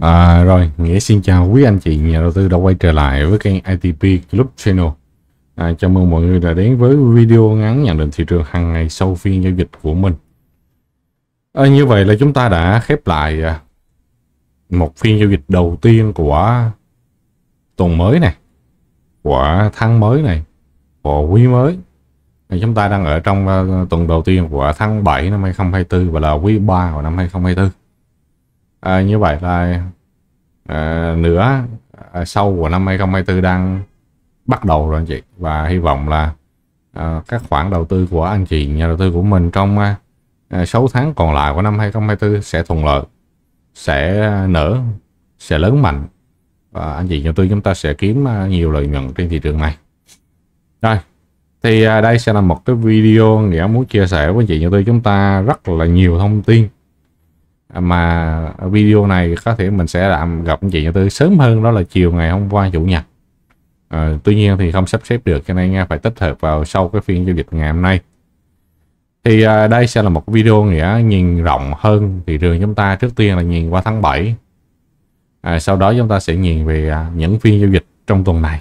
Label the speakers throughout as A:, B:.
A: À, rồi, Nghĩa xin chào quý anh chị nhà đầu tư đã quay trở lại với kênh ITP Club Channel. À, chào mừng mọi người đã đến với video ngắn nhận định thị trường hàng ngày sau phiên giao dịch của mình. À, như vậy là chúng ta đã khép lại à, một phiên giao dịch đầu tiên của tuần mới này, của tháng mới này, của quý mới. À, chúng ta đang ở trong à, tuần đầu tiên của tháng 7 năm 2024 và là quý 3 của năm 2024 à, như vậy là à, nửa à, sau của năm 2024 đang bắt đầu rồi anh chị và hy vọng là à, các khoản đầu tư của anh chị nhà đầu tư của mình trong à, 6 à, tháng còn lại của năm 2024 sẽ thuận lợi sẽ nở sẽ lớn mạnh và anh chị nhà tư chúng ta sẽ kiếm à, nhiều lợi nhuận trên thị trường này rồi thì à, đây sẽ là một cái video nghĩa muốn chia sẻ với anh chị nhà tư chúng ta rất là nhiều thông tin mà video này có thể mình sẽ làm gặp anh chị nhà tư sớm hơn đó là chiều ngày hôm qua chủ nhật à, tuy nhiên thì không sắp xếp được cho nên à, phải tích hợp vào sau cái phiên giao dịch ngày hôm nay thì à, đây sẽ là một video nghĩa nhìn rộng hơn thị trường chúng ta trước tiên là nhìn qua tháng 7 à, sau đó chúng ta sẽ nhìn về à, những phiên giao dịch trong tuần này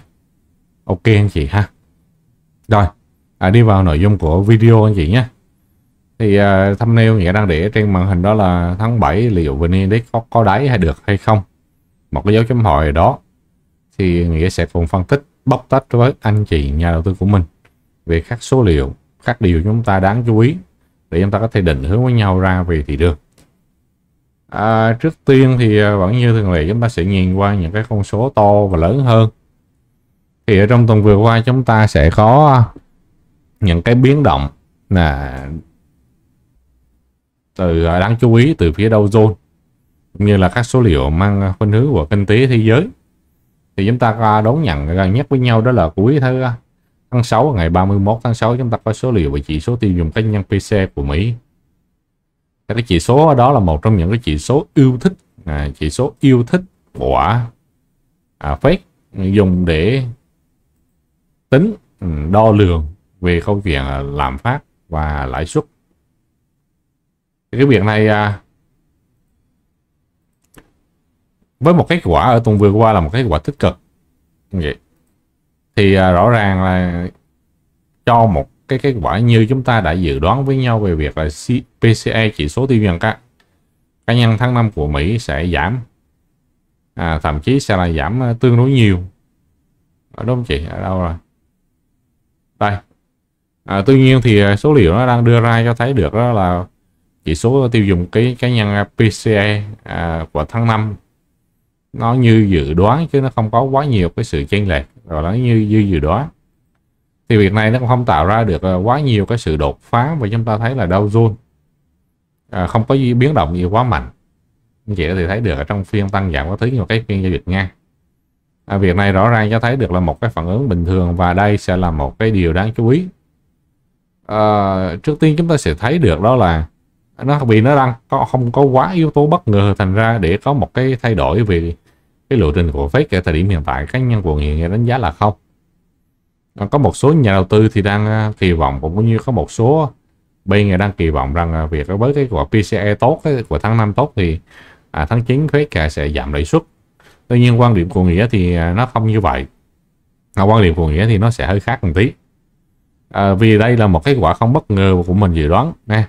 A: ok anh chị ha rồi à, đi vào nội dung của video anh chị nhé thì uh, thumbnail nghĩa đang để trên màn hình đó là tháng 7 liệu vn index có, có đáy hay được hay không một cái dấu chấm hỏi đó thì nghĩa sẽ cùng phân tích bóc tách với anh chị nhà đầu tư của mình về các số liệu các điều chúng ta đáng chú ý để chúng ta có thể định hướng với nhau ra về thị trường à, trước tiên thì à, vẫn như thường lệ chúng ta sẽ nhìn qua những cái con số to và lớn hơn thì ở trong tuần vừa qua chúng ta sẽ có những cái biến động là từ à, đáng chú ý từ phía Dow Jones cũng như là các số liệu mang khuynh hướng của kinh tế thế giới thì chúng ta đón nhận gần nhất với nhau đó là cuối thứ tháng 6 à, ngày 31 tháng 6 chúng ta có số liệu về chỉ số tiêu dùng cá nhân PC của Mỹ cái chỉ số đó là một trong những cái chỉ số yêu thích à, chỉ số yêu thích của à, Fed dùng để tính ừ, đo lường về câu chuyện à, lạm phát và lãi suất cái việc này à, với một kết quả ở tuần vừa qua là một kết quả tích cực vậy thì à, rõ ràng là cho một cái kết quả như chúng ta đã dự đoán với nhau về việc là PCE chỉ số tiêu dùng cá cá nhân tháng 5 của Mỹ sẽ giảm à, thậm chí sẽ là giảm à, tương đối nhiều à, đúng không chị ở đâu rồi đây à, tuy nhiên thì à, số liệu nó đang đưa ra cho thấy được đó là chỉ số tiêu dùng cái cá nhân PCE à, của tháng 5 nó như dự đoán chứ nó không có quá nhiều cái sự chênh lệch rồi nó như như dự đoán thì việc này nó không tạo ra được à, quá nhiều cái sự đột phá và chúng ta thấy là Dow Jones à, không có gì biến động gì quá mạnh anh chị có thể thấy được ở trong phiên tăng giảm có thứ như cái phiên giao dịch nga à, việc này rõ ràng cho thấy được là một cái phản ứng bình thường và đây sẽ là một cái điều đáng chú ý à, trước tiên chúng ta sẽ thấy được đó là nó vì nó đang có không có quá yếu tố bất ngờ thành ra để có một cái thay đổi về cái lộ trình của Fed ở thời điểm hiện tại cá nhân quận hiện đánh giá là không có một số nhà đầu tư thì đang à, kỳ vọng cũng như có một số bên người đang kỳ vọng rằng à, việc với cái của PCE tốt của tháng 5 tốt thì à, tháng 9 Fed sẽ giảm lãi suất tuy nhiên quan điểm của nghĩa thì à, nó không như vậy à, quan điểm của nghĩa thì nó sẽ hơi khác một tí à, vì đây là một kết quả không bất ngờ của mình dự đoán nè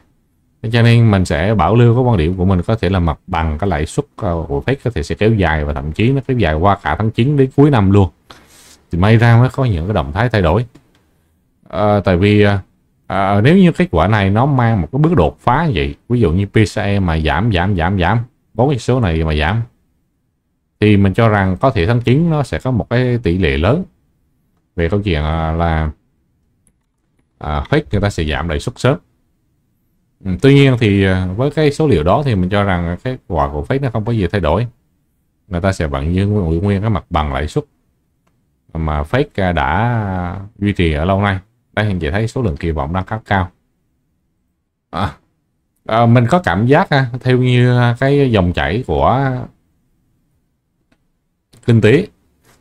A: cho nên mình sẽ bảo lưu cái quan điểm của mình có thể là mặt bằng cái lãi suất ờ, của Fed có thể sẽ kéo dài và thậm chí nó kéo dài qua cả tháng 9 đến cuối năm luôn thì may ra mới có những cái động thái thay đổi à, tại vì à, nếu như kết quả này nó mang một cái bước đột phá vậy ví dụ như PCE mà giảm giảm giảm giảm bốn cái số này mà giảm thì mình cho rằng có thể tháng 9 nó sẽ có một cái tỷ lệ lớn về câu chuyện là à, Fed người ta sẽ giảm lãi suất sớm Ừ, tuy nhiên thì à, với cái số liệu đó thì mình cho rằng cái quả của Fed nó không có gì thay đổi người ta sẽ vẫn giữ nguyên, nguyên cái mặt bằng lãi suất mà Fed đã duy trì ở lâu nay đây hiện chị thấy số lượng kỳ vọng đang khá cao à, à, mình có cảm giác à, theo như cái dòng chảy của kinh tế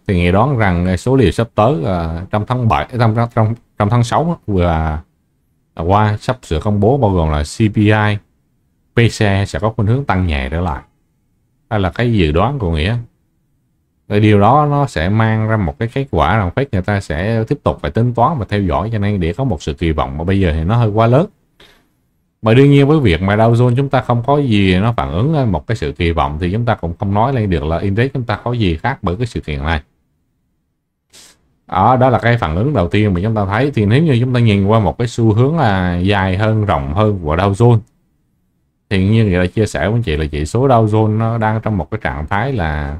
A: thì nghĩ đoán rằng số liệu sắp tới à, trong tháng 7 trong trong trong tháng 6 vừa À, qua sắp sửa công bố bao gồm là CPI, PCE sẽ có khuynh hướng tăng nhẹ trở lại. Đây là cái dự đoán của Nghĩa. Rồi điều đó nó sẽ mang ra một cái kết quả rằng phép người ta sẽ tiếp tục phải tính toán và theo dõi cho nên để có một sự kỳ vọng mà bây giờ thì nó hơi quá lớn. Mà đương nhiên với việc mà Dow Jones chúng ta không có gì nó phản ứng một cái sự kỳ vọng thì chúng ta cũng không nói lên được là index chúng ta có gì khác bởi cái sự kiện này đó, đó là cái phản ứng đầu tiên mà chúng ta thấy thì nếu như chúng ta nhìn qua một cái xu hướng là dài hơn rộng hơn của Dow Jones thì như người đã chia sẻ với chị là chỉ số Dow Jones nó đang trong một cái trạng thái là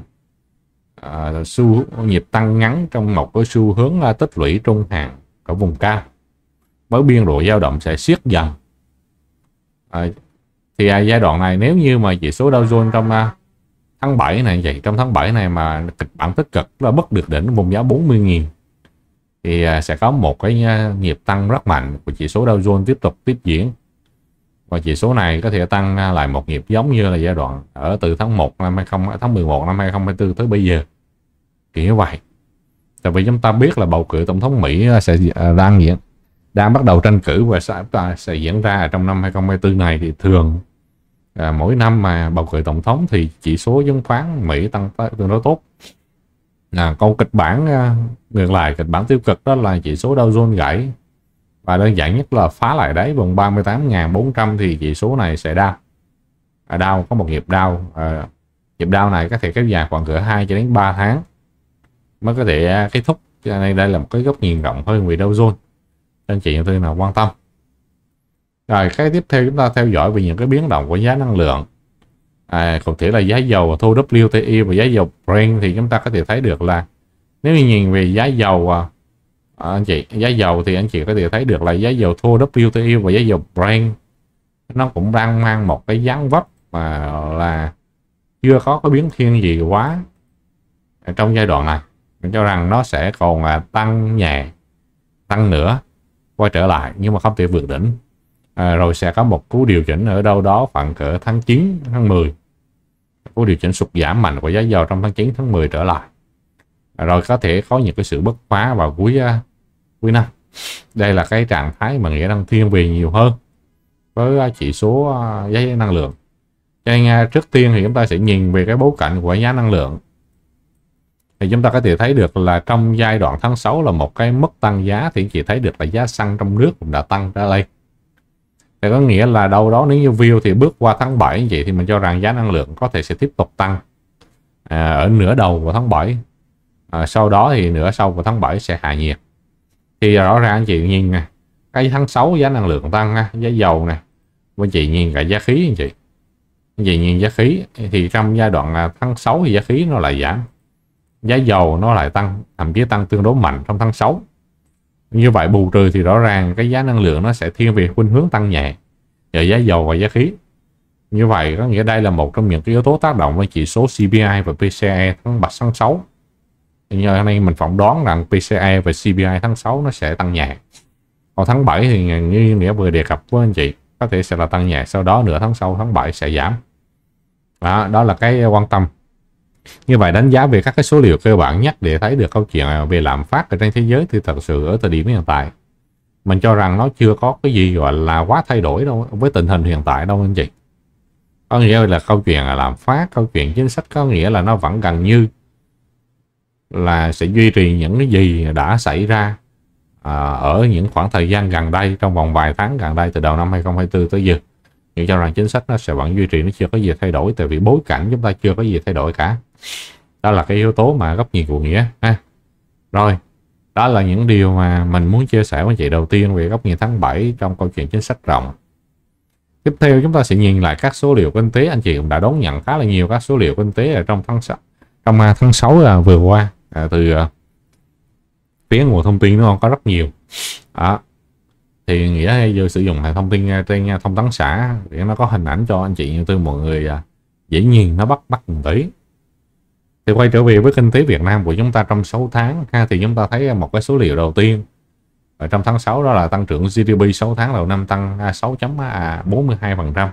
A: uh, xu nhịp tăng ngắn trong một cái xu hướng là tích lũy trung hạn ở vùng cao với biên độ dao động sẽ siết dần à, thì à, giai đoạn này nếu như mà chỉ số Dow Jones trong à, tháng 7 này vậy trong tháng 7 này mà kịch bản tích cực là bất được đỉnh vùng giá 40.000 thì à, sẽ có một cái à, nhịp tăng rất mạnh của chỉ số Dow Jones tiếp tục tiếp diễn và chỉ số này có thể tăng à, lại một nhịp giống như là giai đoạn ở từ tháng 1 năm 20 tháng 11 năm 2024 tới bây giờ kiểu như vậy tại vì chúng ta biết là bầu cử tổng thống Mỹ sẽ đang diễn đang bắt đầu tranh cử và sẽ, sẽ diễn ra trong năm 2024 này thì thường à, mỗi năm mà bầu cử tổng thống thì chỉ số chứng khoán Mỹ tăng tương đối tốt à, còn kịch bản à, ngược lại kịch bản tiêu cực đó là chỉ số Dow Jones gãy và đơn giản nhất là phá lại đáy vùng 38.400 thì chỉ số này sẽ đau à, đau có một nhịp đau à, nhịp đau này có thể kéo dài khoảng cửa 2 cho đến 3 tháng mới có thể kết thúc cho nên đây là một cái góc nhìn rộng hơn về Dow Jones cho anh chị nhà tư nào quan tâm rồi cái tiếp theo chúng ta theo dõi về những cái biến động của giá năng lượng à, cụ thể là giá dầu thô WTI và giá dầu Brent thì chúng ta có thể thấy được là nếu như nhìn về giá dầu à, à anh chị giá dầu thì anh chị có thể thấy được là giá dầu thô WTI và giá dầu Brent nó cũng đang mang một cái dáng vấp mà là chưa có cái biến thiên gì quá trong giai đoạn này mình cho rằng nó sẽ còn à, tăng nhẹ tăng nữa quay trở lại nhưng mà không thể vượt đỉnh à, rồi sẽ có một cú điều chỉnh ở đâu đó khoảng cỡ tháng 9 tháng 10 có điều chỉnh sụt giảm mạnh của giá dầu trong tháng 9 tháng 10 trở lại à, rồi có thể có những cái sự bất phá vào cuối à, cuối năm đây là cái trạng thái mà nghĩa đang thiên về nhiều hơn với à, chỉ số giá năng lượng cho nên trước tiên thì chúng ta sẽ nhìn về cái bối cảnh của giá năng lượng thì chúng ta có thể thấy được là trong giai đoạn tháng 6 là một cái mức tăng giá thì chỉ thấy được là giá xăng trong nước cũng đã tăng ra lên thì có nghĩa là đâu đó nếu như view thì bước qua tháng 7 vậy thì mình cho rằng giá năng lượng có thể sẽ tiếp tục tăng à, ở nửa đầu của tháng 7 à, sau đó thì nửa sau của tháng 7 sẽ hạ nhiệt thì rõ ràng anh chị nhìn nè cái tháng 6 giá năng lượng tăng ha, giá dầu nè với chị nhìn cả giá khí anh chị anh nhìn giá khí thì trong giai đoạn tháng 6 thì giá khí nó lại giảm giá dầu nó lại tăng thậm chí tăng tương đối mạnh trong tháng 6 như vậy bù trừ thì rõ ràng cái giá năng lượng nó sẽ thiên về khuynh hướng tăng nhẹ ở giá dầu và giá khí. Như vậy có nghĩa đây là một trong những cái yếu tố tác động với chỉ số CPI và PCE tháng 7 tháng 6. Như hôm nay mình phỏng đoán rằng PCE và CPI tháng 6 nó sẽ tăng nhẹ. Còn tháng 7 thì như nghĩa vừa đề cập với anh chị có thể sẽ là tăng nhẹ sau đó nửa tháng sau tháng 7 sẽ giảm. Đó, đó là cái quan tâm như vậy đánh giá về các cái số liệu cơ bản nhất để thấy được câu chuyện về lạm phát ở trên thế giới thì thật sự ở thời điểm hiện tại mình cho rằng nó chưa có cái gì gọi là quá thay đổi đâu với tình hình hiện tại đâu anh chị. Có nghĩa là câu chuyện là lạm phát, câu chuyện chính sách có nghĩa là nó vẫn gần như là sẽ duy trì những cái gì đã xảy ra à, ở những khoảng thời gian gần đây trong vòng vài tháng gần đây từ đầu năm 2024 tới giờ. Nhưng cho rằng chính sách nó sẽ vẫn duy trì nó chưa có gì thay đổi tại vì bối cảnh chúng ta chưa có gì thay đổi cả đó là cái yếu tố mà góc nhìn của nghĩa ha rồi đó là những điều mà mình muốn chia sẻ với chị đầu tiên về góc nhìn tháng 7 trong câu chuyện chính sách rộng tiếp theo chúng ta sẽ nhìn lại các số liệu kinh tế anh chị cũng đã đón nhận khá là nhiều các số liệu kinh tế ở trong tháng 6 trong à, tháng 6 là vừa qua à, từ à, phía nguồn thông tin nó có rất nhiều đó thì nghĩa hay giờ sử dụng hệ thông tin trên thông tấn xã để nó có hình ảnh cho anh chị như tư mọi người dễ nhìn nó bắt bắt một tí thì quay trở về với kinh tế Việt Nam của chúng ta trong 6 tháng ha, thì chúng ta thấy một cái số liệu đầu tiên ở trong tháng 6 đó là tăng trưởng GDP 6 tháng đầu năm tăng 6.42% à,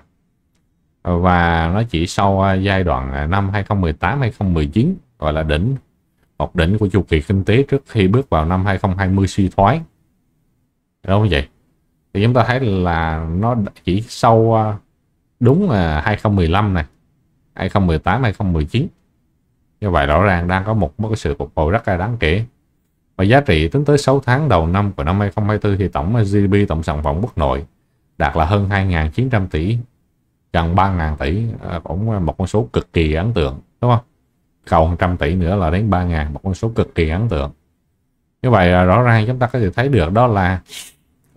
A: và nó chỉ sau à, giai đoạn à, năm 2018 2019 gọi là đỉnh một đỉnh của chu kỳ kinh tế trước khi bước vào năm 2020 suy thoái đúng không vậy thì chúng ta thấy là nó chỉ sau đúng là 2015 này 2018 2019 như vậy rõ ràng đang có một mức sự phục hồi rất là đáng kể và giá trị tính tới 6 tháng đầu năm của năm 2024 thì tổng GDP tổng sản phẩm quốc nội đạt là hơn 2.900 tỷ gần 3.000 tỷ à, cũng một con số cực kỳ ấn tượng đúng không còn 100 tỷ nữa là đến 3.000 một con số cực kỳ ấn tượng như vậy rõ ràng chúng ta có thể thấy được đó là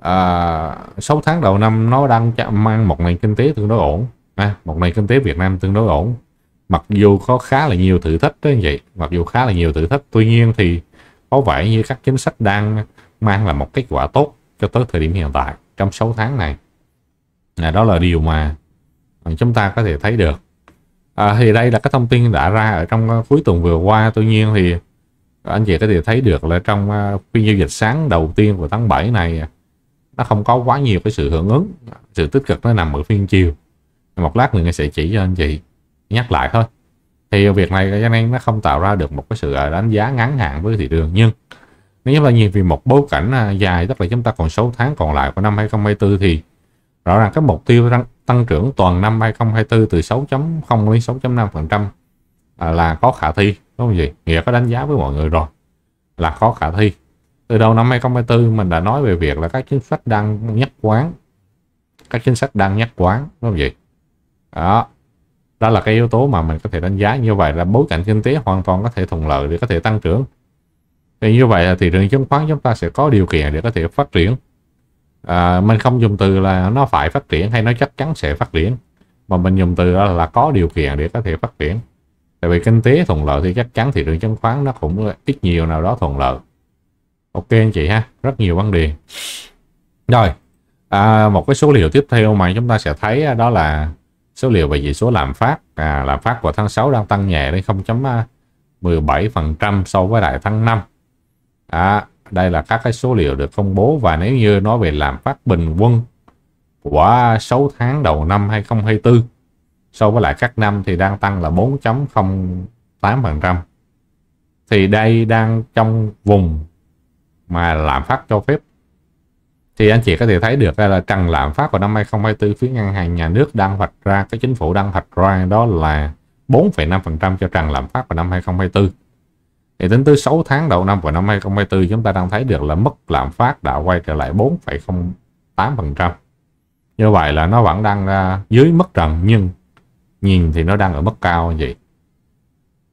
A: à, 6 tháng đầu năm nó đang mang một nền kinh tế tương đối ổn à, một nền kinh tế Việt Nam tương đối ổn mặc dù có khá là nhiều thử thách đó như vậy mặc dù khá là nhiều thử thách tuy nhiên thì có vẻ như các chính sách đang mang là một kết quả tốt cho tới thời điểm hiện tại trong 6 tháng này là đó là điều mà chúng ta có thể thấy được à, thì đây là các thông tin đã ra ở trong à, cuối tuần vừa qua tuy nhiên thì anh chị có thể thấy được là trong à, phiên giao dịch sáng đầu tiên của tháng 7 này à, nó không có quá nhiều cái sự hưởng ứng sự tích cực nó nằm ở phiên chiều một lát nữa sẽ chỉ cho anh chị nhắc lại thôi thì việc này cho nên nó không tạo ra được một cái sự à, đánh giá ngắn hạn với thị trường nhưng nếu chúng ta nhìn vì một bối cảnh à, dài tức là chúng ta còn 6 tháng còn lại của năm 2024 thì rõ ràng cái mục tiêu tăng, trưởng toàn năm 2024 từ 6.0 đến 6.5% à, là có khả thi đúng không gì nghĩa có đánh giá với mọi người rồi là có khả thi từ đầu năm 2024 mình đã nói về việc là các chính sách đang nhất quán các chính sách đang nhất quán đúng không gì đó đó là cái yếu tố mà mình có thể đánh giá như vậy là bối cảnh kinh tế hoàn toàn có thể thuận lợi để có thể tăng trưởng thì như vậy thì thị trường chứng khoán chúng ta sẽ có điều kiện để có thể phát triển à, mình không dùng từ là nó phải phát triển hay nó chắc chắn sẽ phát triển mà mình dùng từ là, là có điều kiện để có thể phát triển tại vì kinh tế thuận lợi thì chắc chắn thị trường chứng khoán nó cũng ít nhiều nào đó thuận lợi ok anh chị ha rất nhiều vấn đề rồi à, một cái số liệu tiếp theo mà chúng ta sẽ thấy đó là Số liệu về chỉ số lạm phát, à, lạm phát của tháng 6 đang tăng nhẹ đến 0.17% à, so với lại tháng 5. À, đây là các cái số liệu được công bố và nếu như nói về lạm phát bình quân của 6 tháng đầu năm 2024 so với lại các năm thì đang tăng là 4.08%. Thì đây đang trong vùng mà lạm phát cho phép thì anh chị có thể thấy được là trần lạm phát vào năm 2024 phía ngân hàng nhà nước đang hoạch ra cái chính phủ đang hoạch ra đó là 4,5% cho trần lạm phát vào năm 2024 thì tính tới 6 tháng đầu năm vào năm 2024 chúng ta đang thấy được là mức lạm phát đã quay trở lại 4,08% như vậy là nó vẫn đang à, dưới mức trần nhưng nhìn thì nó đang ở mức cao anh chị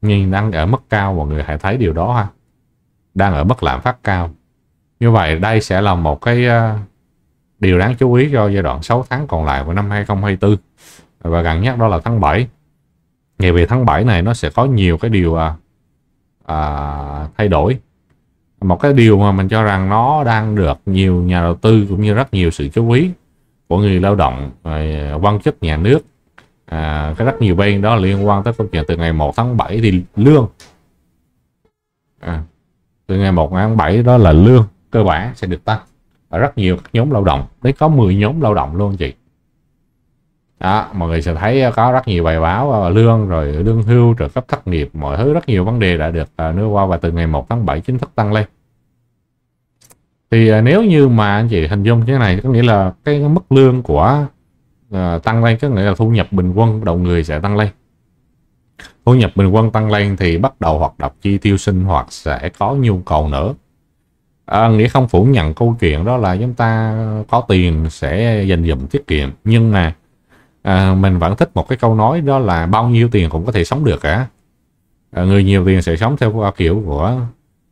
A: nhìn đang ở mức cao mọi người hãy thấy điều đó ha đang ở mức lạm phát cao như vậy đây sẽ là một cái ờ, điều đáng chú ý cho giai đoạn 6 tháng còn lại của năm 2024 và gần nhất đó là tháng 7. Ngày về tháng 7 này nó sẽ có nhiều cái điều à, à, thay đổi. Một cái điều mà mình cho rằng nó đang được nhiều nhà đầu tư cũng như rất nhiều sự chú ý của người lao động, quan chức nhà nước, à, cái rất nhiều bên đó liên quan tới câu chuyện từ ngày 1 tháng 7 thì lương. À, từ ngày 1 tháng 7 đó là lương cơ bản sẽ được tăng và rất nhiều nhóm lao động đấy có 10 nhóm lao động luôn chị đó mọi người sẽ thấy ờ, có rất nhiều bài báo ờ, lương rồi lương hưu rồi cấp thất nghiệp mọi thứ rất nhiều vấn đề đã được đưa ờ, qua và từ ngày 1 tháng 7 chính thức tăng lên thì nếu như mà anh chị hình dung thế này có nghĩa là cái mức lương của tăng lên có nghĩa là thu nhập bình quân đầu người sẽ tăng lên thu nhập bình quân tăng lên thì bắt đầu hoạt động chi tiêu sinh hoạt sẽ có nhu cầu nữa à, nghĩ không phủ nhận câu chuyện đó là chúng ta có tiền sẽ dành dụm tiết kiệm nhưng mà à, mình vẫn thích một cái câu nói đó là bao nhiêu tiền cũng có thể sống được cả à, người nhiều tiền sẽ sống theo kiểu của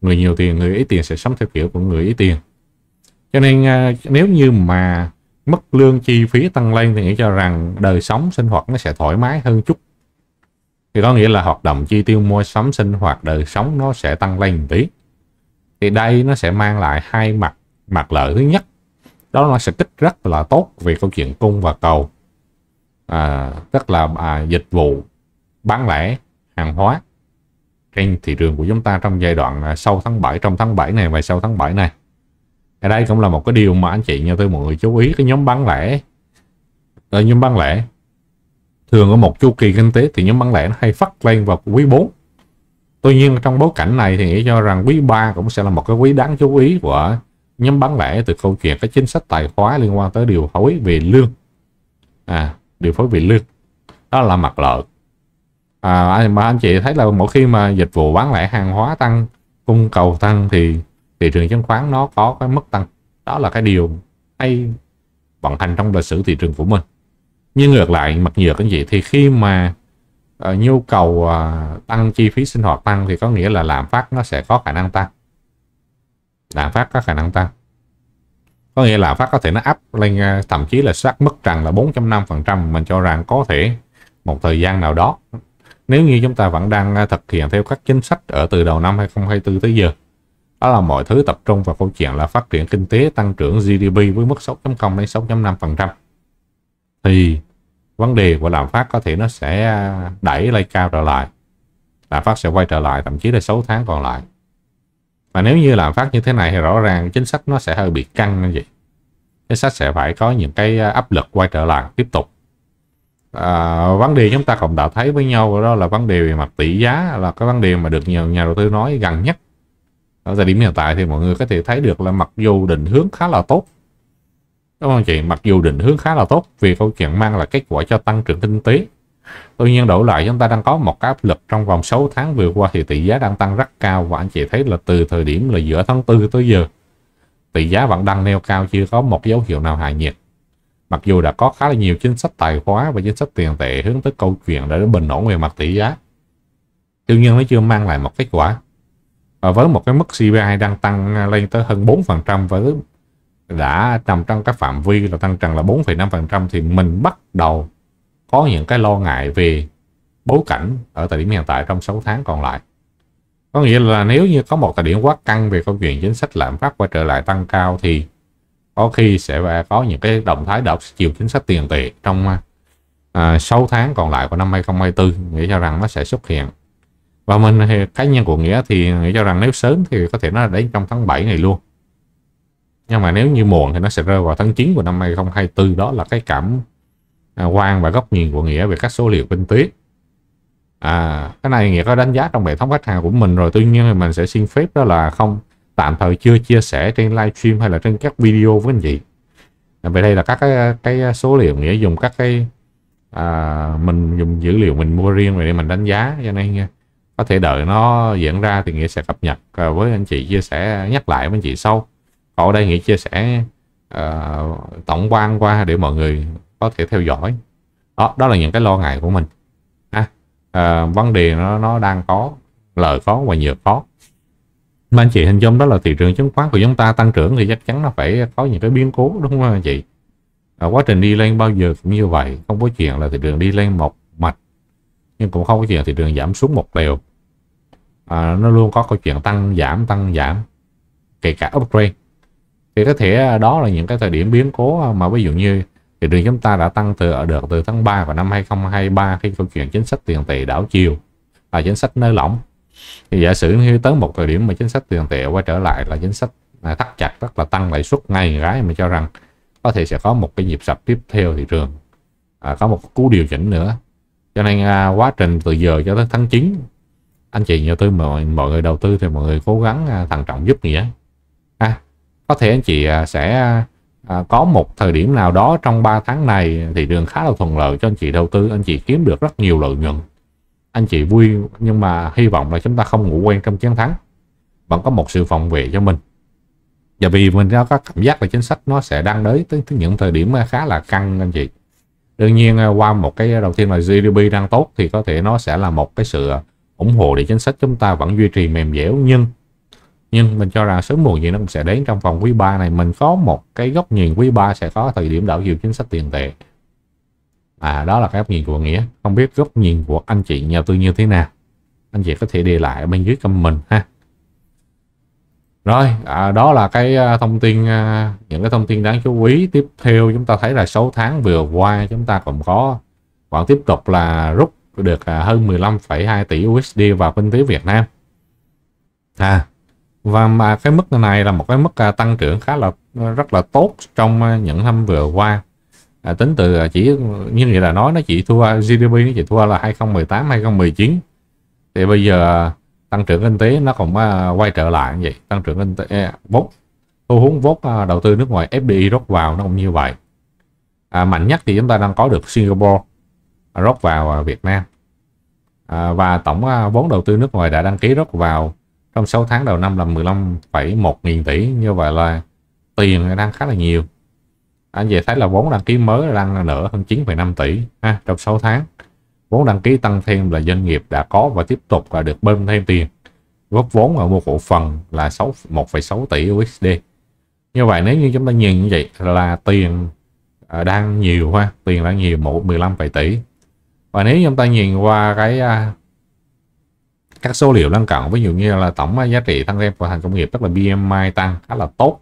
A: người nhiều tiền người ít tiền sẽ sống theo kiểu của người ít tiền cho nên à, nếu như mà mức lương chi phí tăng lên thì nghĩ cho rằng đời sống sinh hoạt nó sẽ thoải mái hơn chút thì có nghĩa là hoạt động chi tiêu mua sắm sinh hoạt đời sống nó sẽ tăng lên một tí thì đây nó sẽ mang lại hai mặt mặt lợi thứ nhất đó nó sẽ kích rất là tốt về câu chuyện cung và cầu à, tức là à, dịch vụ bán lẻ hàng hóa trên thị trường của chúng ta trong giai đoạn à, sau tháng 7 trong tháng 7 này và sau tháng 7 này ở đây cũng là một cái điều mà anh chị như tôi mọi người chú ý cái nhóm bán lẻ ở ờ, nhóm bán lẻ thường ở một chu kỳ kinh tế thì nhóm bán lẻ nó hay phát lên vào quý 4 Tuy nhiên trong bối cảnh này thì nghĩ cho rằng quý 3 cũng sẽ là một cái quý đáng chú ý của nhóm bán lẻ từ câu chuyện cái chính sách tài khoá liên quan tới điều phối về lương. À, điều phối về lương. Đó là mặt lợi. À, mà anh chị thấy là mỗi khi mà dịch vụ bán lẻ hàng hóa tăng, cung cầu tăng thì thị trường chứng khoán nó có cái mức tăng. Đó là cái điều hay vận hành trong lịch sử thị trường của mình. Nhưng ngược lại mặt nhược anh chị thì khi mà Ờ, nhu cầu ờ, tăng chi phí sinh hoạt tăng thì có nghĩa là lạm phát nó sẽ có khả năng tăng lạm phát có khả năng tăng có nghĩa là phát có thể nó áp lên ờ, thậm chí là sát mức rằng là 4.5% mình cho rằng có thể một thời gian nào đó nếu như chúng ta vẫn đang thực hiện theo các chính sách ở từ đầu năm 2024 tới giờ đó là mọi thứ tập trung vào câu chuyện là phát triển kinh tế tăng trưởng GDP với mức 6.0 đến 6.5% thì vấn đề của lạm phát có thể nó sẽ đẩy lên cao trở lại lạm phát sẽ quay trở lại thậm chí là 6 tháng còn lại Mà nếu như lạm phát như thế này thì rõ ràng chính sách nó sẽ hơi bị căng như vậy chính sách sẽ phải có những cái áp lực quay trở lại tiếp tục à, vấn đề chúng ta cũng đã thấy với nhau đó là vấn đề về mặt tỷ giá là cái vấn đề mà được nhiều nhà đầu tư nói gần nhất ở thời điểm hiện tại thì mọi người có thể thấy được là mặc dù định hướng khá là tốt Cảm ơn chị, mặc dù định hướng khá là tốt vì câu chuyện mang là kết quả cho tăng trưởng kinh tế. Tuy nhiên đổi lại chúng ta đang có một cái áp lực trong vòng 6 tháng vừa qua thì tỷ giá đang tăng rất cao và anh chị thấy là từ thời điểm là giữa tháng 4 tới giờ tỷ giá vẫn đang neo cao chưa có một dấu hiệu nào hạ nhiệt. Mặc dù đã có khá là nhiều chính sách tài khoá và chính sách tiền tệ hướng tới câu chuyện để bình ổn về mặt tỷ giá. Tuy nhiên nó chưa mang lại một kết quả. Và với một cái mức CPI đang tăng lên tới hơn 4% với đã nằm trong các phạm vi là tăng trần là 4,5% thì mình bắt đầu có những cái lo ngại về bối cảnh ở thời điểm hiện tại trong 6 tháng còn lại. Có nghĩa là nếu như có một thời điểm quá căng về câu chuyện chính sách lạm phát quay trở lại tăng cao thì có khi sẽ có những cái động thái đọc chiều chính sách tiền tệ trong à, 6 tháng còn lại của năm 2024 nghĩ cho rằng nó sẽ xuất hiện và mình cá nhân của nghĩa thì nghĩ cho rằng nếu sớm thì có thể nó đến trong tháng 7 này luôn nhưng mà nếu như muộn thì nó sẽ rơi vào tháng 9 của năm 2024 đó là cái cảm à, quan và góc nhìn của nghĩa về các số liệu kinh tế à, cái này nghĩa có đánh giá trong hệ thống khách hàng của mình rồi tuy nhiên thì mình sẽ xin phép đó là không tạm thời chưa chia sẻ trên livestream hay là trên các video với anh chị à, về đây là các cái, cái số liệu nghĩa dùng các cái à, mình dùng dữ liệu mình mua riêng về để mình đánh giá cho nên nha à, có thể đợi nó diễn ra thì nghĩa sẽ cập nhật với anh chị chia sẻ nhắc lại với anh chị sau ở đây nghĩa chia sẻ uh, tổng quan qua để mọi người có thể theo dõi đó đó là những cái lo ngại của mình ha uh, vấn đề nó nó đang có lợi khó và nhiều khó mà anh chị hình dung đó là thị trường chứng khoán của chúng ta tăng trưởng thì chắc chắn nó phải có những cái biến cố đúng không anh chị à, quá trình đi lên bao giờ cũng như vậy không có chuyện là thị trường đi lên một mạch nhưng cũng không có chuyện thị trường giảm xuống một đều à, nó luôn có câu chuyện tăng giảm tăng giảm kể cả upgrade thì có thể à, đó là những cái thời điểm biến cố à, mà ví dụ như thị trường chúng ta đã tăng từ ở à, được từ tháng 3 và năm 2023 khi câu chuyện chính sách tiền tệ đảo chiều là chính sách nới lỏng thì giả sử như tới một thời điểm mà chính sách tiền tệ quay trở lại là chính sách thắt chặt rất là tăng lãi suất ngay gái mình cho rằng có thể sẽ có một cái nhịp sập tiếp theo thị trường à, có một cú điều chỉnh nữa cho nên à, quá trình từ giờ cho tới tháng 9 anh chị nhà tư mọi mọi người đầu tư thì mọi người cố gắng à, thận trọng giúp nghĩa ha à, có thể anh chị à, sẽ à, có một thời điểm nào đó trong 3 tháng này thị trường khá là thuận lợi cho anh chị đầu tư anh chị kiếm được rất nhiều lợi nhuận anh chị vui nhưng mà hy vọng là chúng ta không ngủ quen trong chiến thắng vẫn có một sự phòng vệ cho mình và vì mình đã có cảm giác là chính sách nó sẽ đang đến tới những thời điểm khá là căng anh chị đương nhiên à, qua một cái đầu tiên là GDP đang tốt thì có thể nó sẽ là một cái sự ủng hộ để chính sách chúng ta vẫn duy trì mềm dẻo nhưng nhưng mình cho rằng sớm muộn gì nó cũng sẽ đến trong vòng quý 3 này mình có một cái góc nhìn quý 3 sẽ có thời điểm đảo chiều chính sách tiền tệ à đó là cái góc nhìn của nghĩa không biết góc nhìn của anh chị nhà tư như thế nào anh chị có thể để lại bên dưới comment ha rồi à, đó là cái à, thông tin à, những cái thông tin đáng chú ý tiếp theo chúng ta thấy là 6 tháng vừa qua chúng ta còn có vẫn tiếp tục là rút được à, hơn 15,2 tỷ USD vào kinh tế Việt Nam à và mà cái mức này là một cái mức à, tăng trưởng khá là rất là tốt trong à, những năm vừa qua à, tính từ à, chỉ như vậy là nói nó chỉ thua GDP nó chỉ thua là 2018 2019 thì bây giờ tăng trưởng kinh tế nó còn quay trở lại như vậy tăng trưởng kinh tế vốn thu hút vốn đầu tư nước ngoài FDI rót vào nó cũng như vậy à, mạnh nhất thì chúng ta đang có được Singapore rót vào Việt Nam à, và tổng vốn đầu tư nước ngoài đã đăng ký rót vào trong 6 tháng đầu năm là 15,1 nghìn tỷ như vậy là tiền đang khá là nhiều anh à, về thấy là vốn đăng ký mới đang nở hơn 9,5 tỷ ha, trong 6 tháng vốn đăng ký tăng thêm là doanh nghiệp đã có và tiếp tục và được bơm thêm tiền góp vốn ở một cổ phần là 6 1,6 tỷ USD như vậy nếu như chúng ta nhìn như vậy là tiền à, đang nhiều ha tiền đang nhiều một 15 tỷ và nếu chúng ta nhìn qua cái à, các số liệu lân cận ví dụ như là tổng giá trị tăng thêm của hàng công nghiệp tức là BMI tăng khá là tốt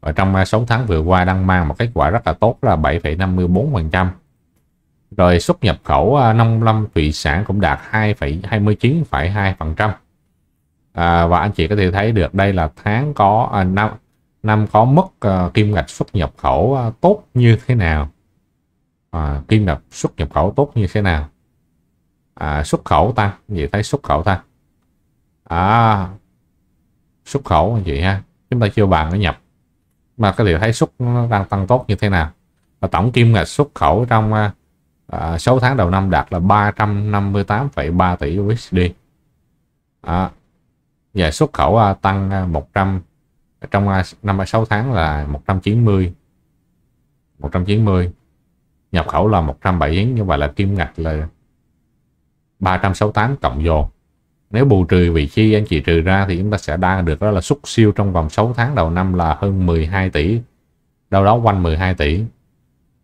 A: và trong 6 tháng vừa qua đang mang một kết quả rất là tốt là 7,54% rồi xuất nhập khẩu à, nông lâm thủy sản cũng đạt 2,29,2% à, và anh chị có thể thấy được đây là tháng có à, năm năm có mức à, kim ngạch xuất nhập khẩu à, tốt như thế nào à, kim ngạch xuất nhập khẩu tốt như thế nào à, xuất khẩu ta gì thấy xuất khẩu ta à, xuất khẩu vậy ha chúng ta chưa bàn cái nhập mà cái điều thấy xuất nó đang tăng tốt như thế nào và tổng kim ngạch xuất khẩu trong à, 6 à, tháng đầu năm đạt là 358,3 tỷ USD à, và xuất khẩu à, tăng 100 à, trong à, năm 6 à, tháng là 190 190 nhập khẩu là 179 như vậy là kim ngạch là 368 cộng dồn nếu bù trừ vị chi anh chị trừ ra thì chúng ta sẽ đa được đó là xuất siêu trong vòng 6 tháng đầu năm là hơn 12 tỷ đâu đó quanh 12 tỷ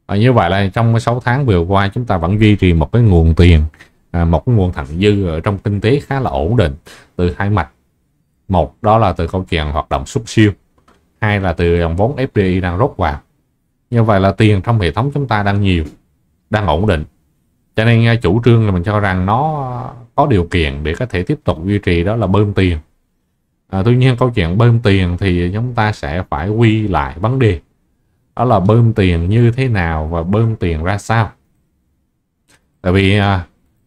A: à, như vậy là trong 6 tháng vừa qua chúng ta vẫn duy trì một cái nguồn tiền à, một cái nguồn thặng dư ở trong kinh tế khá là ổn định từ hai mặt một đó là từ câu chuyện hoạt động xuất siêu hai là từ dòng vốn FDI đang rót vào như vậy là tiền trong hệ thống chúng ta đang nhiều đang ổn định cho nên à, chủ trương là mình cho rằng nó có điều kiện để có thể tiếp tục duy trì đó là bơm tiền à, tuy nhiên câu chuyện bơm tiền thì chúng ta sẽ phải quy lại vấn đề đó là bơm tiền như thế nào và bơm tiền ra sao tại vì à,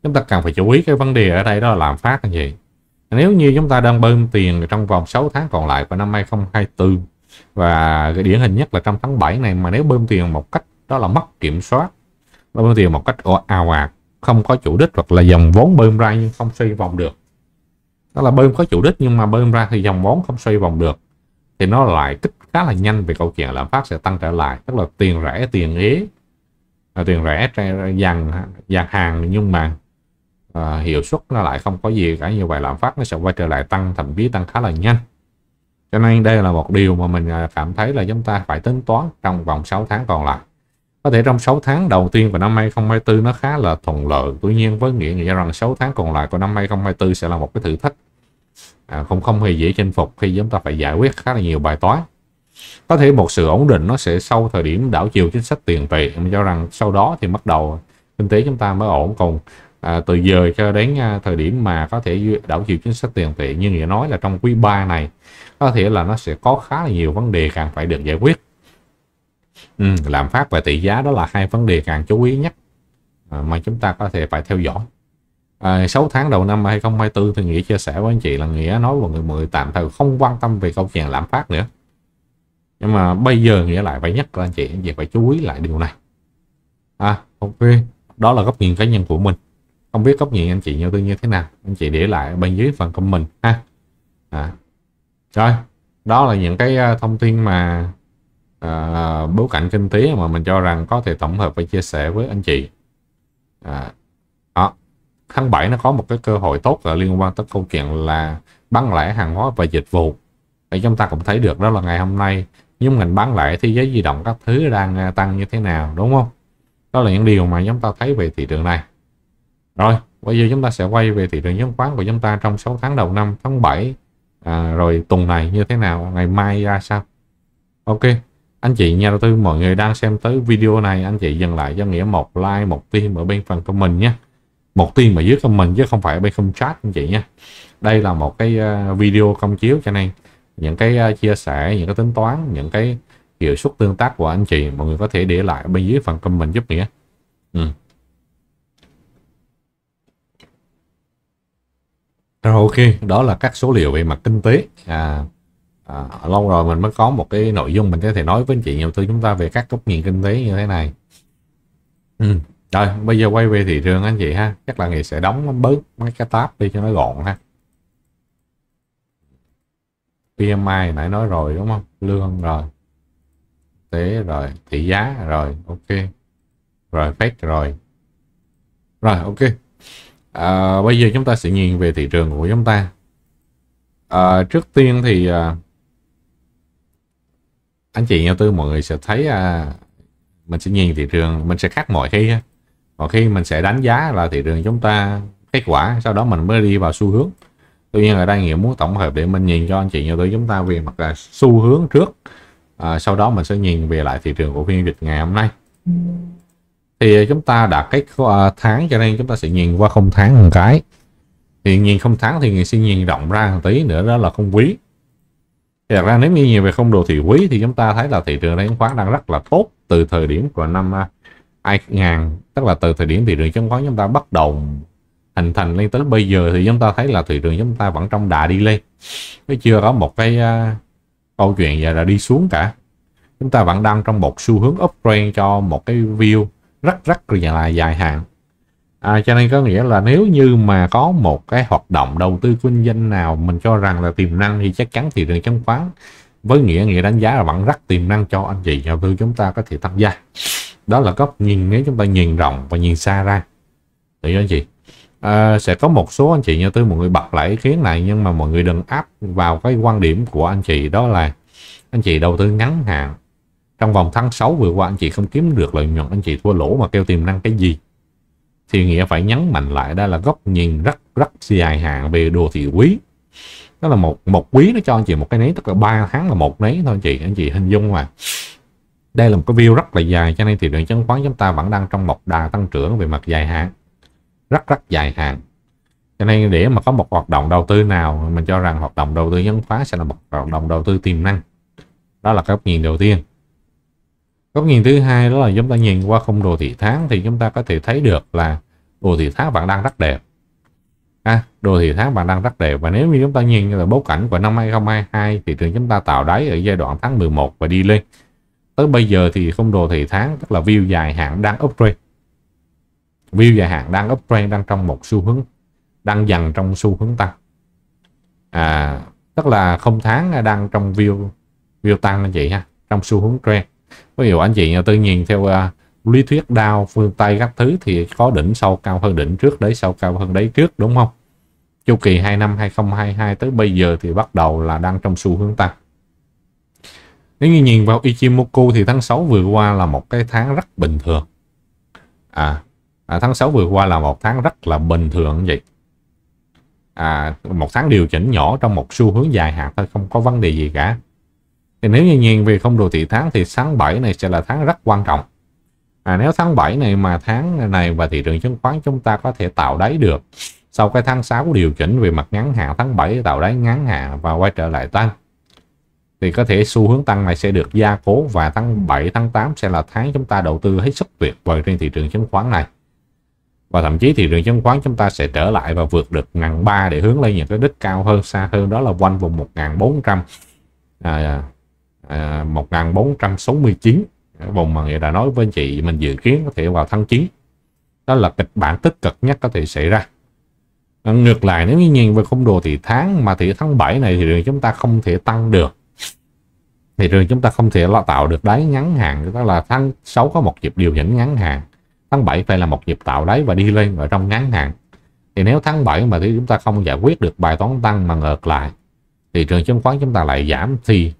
A: chúng ta cần phải chú ý cái vấn đề ở đây đó là lạm phát là gì nếu như chúng ta đang bơm tiền trong vòng 6 tháng còn lại của năm 2024 và cái điển hình nhất là trong tháng 7 này mà nếu bơm tiền một cách đó là mất kiểm soát bơm tiền một cách ào ạt à, không có chủ đích hoặc là dòng vốn bơm ra nhưng không xoay vòng được đó là bơm có chủ đích nhưng mà bơm ra thì dòng vốn không xoay vòng được thì nó lại kích khá là nhanh về câu chuyện lạm phát sẽ tăng trở lại tức là tiền rẻ tiền ế à, tiền rẻ dàn dàn hàng nhưng mà à, hiệu suất nó lại không có gì cả như vậy lạm phát nó sẽ quay trở lại tăng thậm chí tăng khá là nhanh cho nên đây là một điều mà mình à, cảm thấy là chúng ta phải tính toán trong vòng 6 tháng còn lại có thể trong 6 tháng đầu tiên của năm 2024 nó khá là thuận lợi. Tuy nhiên với nghĩa nghĩa rằng 6 tháng còn lại của năm 2024 sẽ là một cái thử thách à, không không hề dễ chinh phục khi chúng ta phải giải quyết khá là nhiều bài toán. Có thể một sự ổn định nó sẽ sau thời điểm đảo chiều chính sách tiền tệ. Mình cho rằng sau đó thì bắt đầu kinh tế chúng ta mới ổn. cùng à, từ giờ cho đến à, thời điểm mà có thể đảo chiều chính sách tiền tệ như nghĩa nói là trong quý 3 này có thể là nó sẽ có khá là nhiều vấn đề càng phải được giải quyết ừ, lạm phát và tỷ giá đó là hai vấn đề càng chú ý nhất à, mà chúng ta có thể phải theo dõi à, 6 tháng đầu năm 2024 thì Nghĩa chia sẻ với anh chị là Nghĩa nói với người mười tạm thời không quan tâm về câu chuyện lạm phát nữa nhưng mà bây giờ Nghĩa lại phải nhắc là anh chị việc phải chú ý lại điều này à ok đó là góc nhìn cá nhân của mình không biết góc nhìn anh chị như tư như thế nào anh chị để lại bên dưới phần comment ha à. rồi đó là những cái à, thông tin mà à, bối cảnh kinh tế mà mình cho rằng có thể tổng hợp và chia sẻ với anh chị à, đó. tháng 7 nó có một cái cơ hội tốt là liên quan tới câu chuyện là bán lẻ hàng hóa và dịch vụ thì chúng ta cũng thấy được đó là ngày hôm nay những ngành bán lẻ thế giới di động các thứ đang à, tăng như thế nào đúng không đó là những điều mà chúng ta thấy về thị trường này rồi bây giờ chúng ta sẽ quay về thị trường chứng khoán của chúng ta trong 6 tháng đầu năm tháng 7 à, rồi tuần này như thế nào ngày mai ra sao ok anh chị nhà đầu tư mọi người đang xem tới video này anh chị dừng lại cho nghĩa một like một tim ở bên phần comment nhé một tim ở dưới comment chứ không phải ở bên không chat anh chị nhé đây là một cái ờ, video công chiếu cho nên những cái ờ, chia sẻ những cái tính toán những cái hiệu suất tương tác của anh chị mọi người có thể để lại bên dưới phần comment giúp nghĩa ừ. rồi ok đó là các số liệu về mặt kinh tế à, à, lâu rồi mình mới có một cái nội dung mình có thể nói với anh chị nhà đầu tư chúng ta về các góc nhìn kinh tế như thế này ừ. rồi bây giờ quay về thị trường anh chị ha chắc là ngày sẽ đóng bớt mấy cái tab đi cho nó gọn ha PMI nãy nói rồi đúng không lương rồi tế rồi tỷ giá rồi ok rồi Fed rồi rồi ok à, bây giờ chúng ta sẽ nhìn về thị trường của chúng ta à, trước tiên thì à, anh chị nhà tư mọi người sẽ thấy à, mình sẽ nhìn thị trường mình sẽ khác mọi khi mọi khi mình sẽ đánh giá là thị trường chúng ta kết quả sau đó mình mới đi vào xu hướng tuy nhiên ở đây nghĩa muốn tổng hợp để mình nhìn cho anh chị nhà tư chúng ta về mặt là xu hướng trước à, sau đó mình sẽ nhìn về lại thị trường của phiên dịch ngày hôm nay thì à, chúng ta đã cái à, tháng cho nên chúng ta sẽ nhìn qua không tháng một cái thì nhìn không tháng thì người sẽ nhìn rộng ra một tí nữa đó là không quý thì ra nếu như nhìn về không đồ thị quý thì chúng ta thấy là thị trường chứng khoán đang rất là tốt từ thời điểm của năm 2000 à, tức là từ thời điểm thị trường chứng khoán chúng ta bắt đầu hình thành lên tới bây giờ thì chúng ta thấy là thị trường chúng ta vẫn trong đà đi lên nó chưa có một cái uh, câu chuyện giờ là đi xuống cả chúng ta vẫn đang trong một xu hướng uptrend cho một cái view rất rất là dài hạn À, cho nên có nghĩa là nếu như mà có một cái hoạt động đầu tư kinh doanh nào mình cho rằng là tiềm năng thì chắc chắn thị trường chứng khoán với nghĩa nghĩa đánh giá là vẫn rất tiềm năng cho anh chị nhà tư chúng ta có thể tham gia đó là góc nhìn nếu chúng ta nhìn rộng và nhìn xa ra thì anh chị à, sẽ có một số anh chị nhà tư mọi người bật lại ý kiến này nhưng mà mọi người đừng áp vào cái quan điểm của anh chị đó là anh chị đầu tư ngắn hạn trong vòng tháng 6 vừa qua anh chị không kiếm được lợi nhuận anh chị thua lỗ mà kêu tiềm năng cái gì thì nghĩa phải nhấn mạnh lại đây là góc nhìn rất rất dài hạn về đồ thị quý đó là một một quý nó cho anh chị một cái nấy tức là ba tháng là một nấy thôi anh chị anh chị hình dung mà đây là một cái view rất là dài cho nên thị trường chứng khoán chúng ta vẫn đang trong một đà tăng trưởng về mặt dài hạn rất rất dài hạn cho nên để mà có một hoạt động đầu tư nào mình cho rằng hoạt động đầu tư chứng khoán sẽ là một hoạt động đầu tư tiềm năng đó là cái góc nhìn đầu tiên góc nhìn thứ hai đó là chúng ta nhìn qua không đồ thị tháng thì chúng ta có thể thấy được là đồ thị tháng bạn đang rất đẹp à, đồ thị tháng bạn đang rất đẹp và nếu như chúng ta nhìn là bối cảnh của năm 2022 thì trường chúng ta tạo đáy ở giai đoạn tháng 11 và đi lên tới bây giờ thì không đồ thị tháng tức là view dài hạn đang uptrend view dài hạn đang uptrend đang trong một xu hướng đang dần trong xu hướng tăng à, tức là không tháng đang trong view view tăng anh chị ha trong xu hướng trend có nhiều anh chị tự nhiên theo uh, lý thuyết đao phương tây các thứ thì có đỉnh sau cao hơn đỉnh trước đấy sau cao hơn đấy trước đúng không chu kỳ 2 năm 2022 tới bây giờ thì bắt đầu là đang trong xu hướng tăng nếu như nhìn vào Ichimoku thì tháng 6 vừa qua là một cái tháng rất bình thường à, à tháng 6 vừa qua là một tháng rất là bình thường vậy à, một tháng điều chỉnh nhỏ trong một xu hướng dài hạn thôi không có vấn đề gì cả thì nếu như nhìn về không đồ thị tháng thì tháng 7 này sẽ là tháng rất quan trọng à, nếu tháng 7 này mà tháng này và thị trường chứng khoán chúng ta có thể tạo đáy được sau cái tháng 6 điều chỉnh về mặt ngắn hạn tháng 7 tạo đáy ngắn hạn và quay trở lại tăng thì có thể xu hướng tăng này sẽ được gia cố và tháng 7 tháng 8 sẽ là tháng chúng ta đầu tư hết sức tuyệt vời trên thị trường chứng khoán này và thậm chí thị trường chứng khoán chúng ta sẽ trở lại và vượt được ngàn ba để hướng lên những cái đích cao hơn xa hơn đó là quanh vùng 1.400 à, à, 1469 vùng mà nghĩa đã nói với anh chị mình dự kiến có thể vào tháng 9 đó là kịch bản tích cực nhất có thể xảy ra à, ngược lại nếu như nhìn về khung đồ thì tháng mà thì tháng 7 này thì chúng ta không thể tăng được thì trường chúng ta không thể lo tạo được đáy ngắn hạn đó là tháng 6 có một dịp điều chỉnh ngắn hạn tháng 7 phải là một dịp tạo đáy và đi lên ở trong ngắn hạn thì nếu tháng 7 mà thì chúng ta không giải quyết được bài toán tăng mà ngược lại thị trường chứng khoán chúng ta lại giảm thì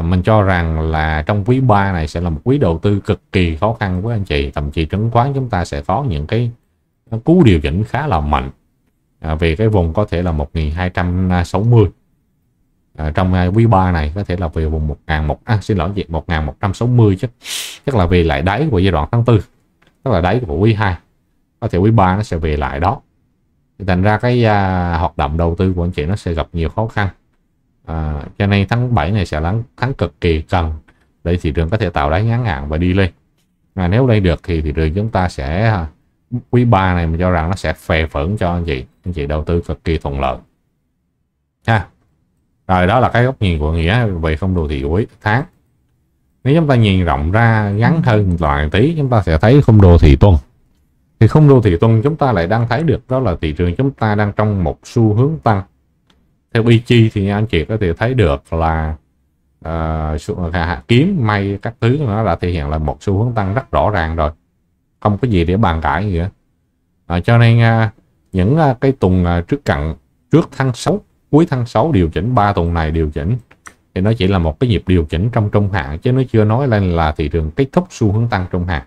A: mình cho rằng là trong quý 3 này sẽ là một quý đầu tư cực kỳ khó khăn với anh chị thậm chí chứng khoán chúng ta sẽ có những cái cú điều chỉnh khá là mạnh à, vì cái vùng có thể là 1260 à, trong à, quý 3 này có thể là về vùng 1100 à, xin lỗi chị 1160 chứ tức là về lại đáy của giai đoạn tháng 4 tức là đáy của quý 2 có thể quý 3 nó sẽ về lại đó thành ra cái à, hoạt động đầu tư của anh chị nó sẽ gặp nhiều khó khăn à, cho nên tháng 7 này sẽ là tháng cực kỳ cần để thị trường có thể tạo đáy ngắn hạn và đi lên à, nếu đây được thì thị trường chúng ta sẽ à, quý 3 này mình cho rằng nó sẽ phè phẫn cho anh chị anh chị đầu tư cực kỳ thuận lợi ha rồi đó là cái góc nhìn của nghĩa về không đồ thị cuối tháng nếu chúng ta nhìn rộng ra ngắn hơn loại tí chúng ta sẽ thấy không đồ thị tuần thì không đồ thị tuần chúng ta lại đang thấy được đó là thị trường chúng ta đang trong một xu hướng tăng theo bi chi thì anh chị có thể thấy được là uh, hạ kiếm may các thứ nó đã thể hiện là một xu hướng tăng rất rõ ràng rồi không có gì để bàn cãi gì cả à, ờ, cho nên uh, những uh, cái tuần uh, trước cận trước tháng 6 cuối tháng 6 điều chỉnh ba tuần này điều chỉnh thì nó chỉ là một cái nhịp điều chỉnh trong trung hạn chứ nó chưa nói lên là thị trường kết thúc xu hướng tăng trung hạn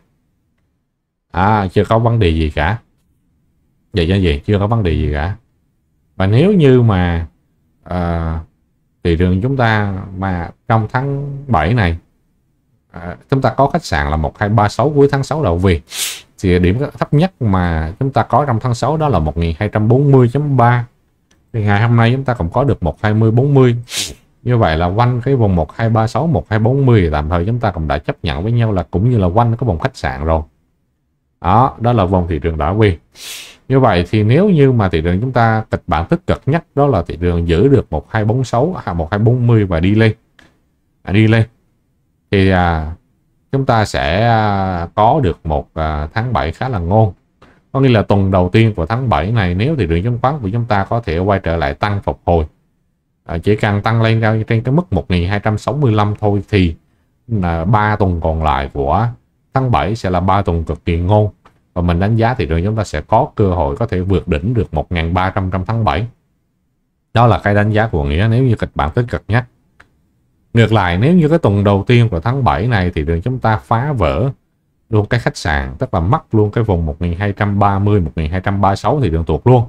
A: à chưa có vấn đề gì cả vậy cho gì chưa có vấn đề gì cả và nếu như mà à, thị trường chúng ta mà trong tháng 7 này à, chúng ta có khách sạn là 1236 cuối tháng 6 đầu vì thì điểm thấp nhất mà chúng ta có trong tháng 6 đó là 1240.3 thì ngày hôm nay chúng ta cũng có được 12040 như vậy là quanh cái vùng 1236 1240 tạm thời chúng ta cũng đã chấp nhận với nhau là cũng như là quanh cái vùng khách sạn rồi đó đó là vùng thị trường đã quy như vậy thì nếu như mà thị trường chúng ta kịch bản tích cực nhất đó là thị trường giữ được một hai bốn sáu à, một hai bốn mươi và đi lên à, đi lên thì à, chúng ta sẽ à, có được một à, tháng 7 khá là ngon có nghĩa là tuần đầu tiên của tháng 7 này nếu thị trường chứng khoán của chúng ta có thể quay trở lại tăng phục hồi à, chỉ cần tăng lên cao trên cái mức 1265 thôi thì là ba tuần còn lại của tháng 7 sẽ là ba tuần cực kỳ ngon và mình đánh giá thị trường chúng ta sẽ có cơ hội có thể vượt đỉnh được 1.300 trong tháng 7 đó là cái đánh giá của Nghĩa nếu như kịch bản tích cực nhất ngược lại nếu như cái tuần đầu tiên của tháng 7 này thì đường chúng ta phá vỡ luôn cái khách sạn tức là mất luôn cái vùng 1230 1236 thì đường tuột luôn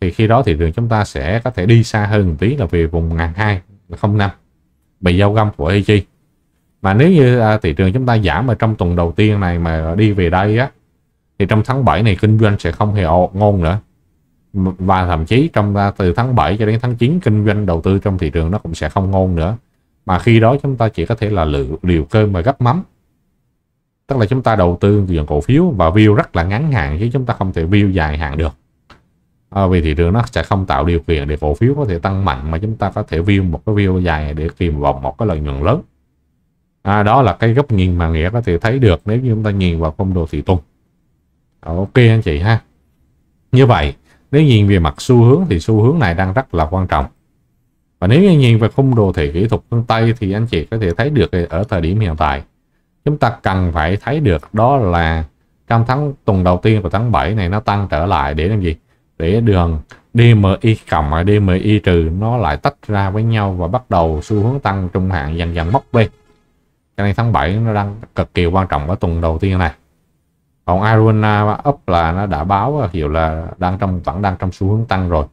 A: thì khi đó thì đường chúng ta sẽ có thể đi xa hơn một tí là về vùng 1002 05 bị giao găm của Echi mà nếu như à, thị trường chúng ta giảm ở trong tuần đầu tiên này mà đi về đây á thì trong tháng 7 này kinh doanh sẽ không hề ngon nữa và thậm chí trong à, từ tháng 7 cho đến tháng 9 kinh doanh đầu tư trong thị trường nó cũng sẽ không ngon nữa mà khi đó chúng ta chỉ có thể là liều, liều cơm và gấp mắm tức là chúng ta đầu tư dòng cổ phiếu và view rất là ngắn hạn chứ chúng ta không thể view dài hạn được à, vì thị trường nó sẽ không tạo điều kiện để cổ phiếu có thể tăng mạnh mà chúng ta có thể view một cái view dài để tìm vọng một cái lợi nhuận lớn à, đó là cái góc nhìn mà nghĩa có thể thấy được nếu như chúng ta nhìn vào phong độ thị trường ok anh chị ha như vậy nếu nhìn về mặt xu hướng thì xu hướng này đang rất là quan trọng và nếu như nhìn về khung đồ thị kỹ thuật phương Tây thì anh chị có thể thấy được ở thời điểm hiện tại chúng ta cần phải thấy được đó là trong tháng tuần đầu tiên của tháng 7 này nó tăng trở lại để làm gì để đường DMI cộng và DMI trừ nó lại tách ra với nhau và bắt đầu xu hướng tăng trung hạn dần dần móc lên cho nên tháng 7 nó đang cực kỳ quan trọng ở tuần đầu tiên này còn Aruna up là nó đã báo hiểu à, là đang trong vẫn đang trong xu hướng tăng rồi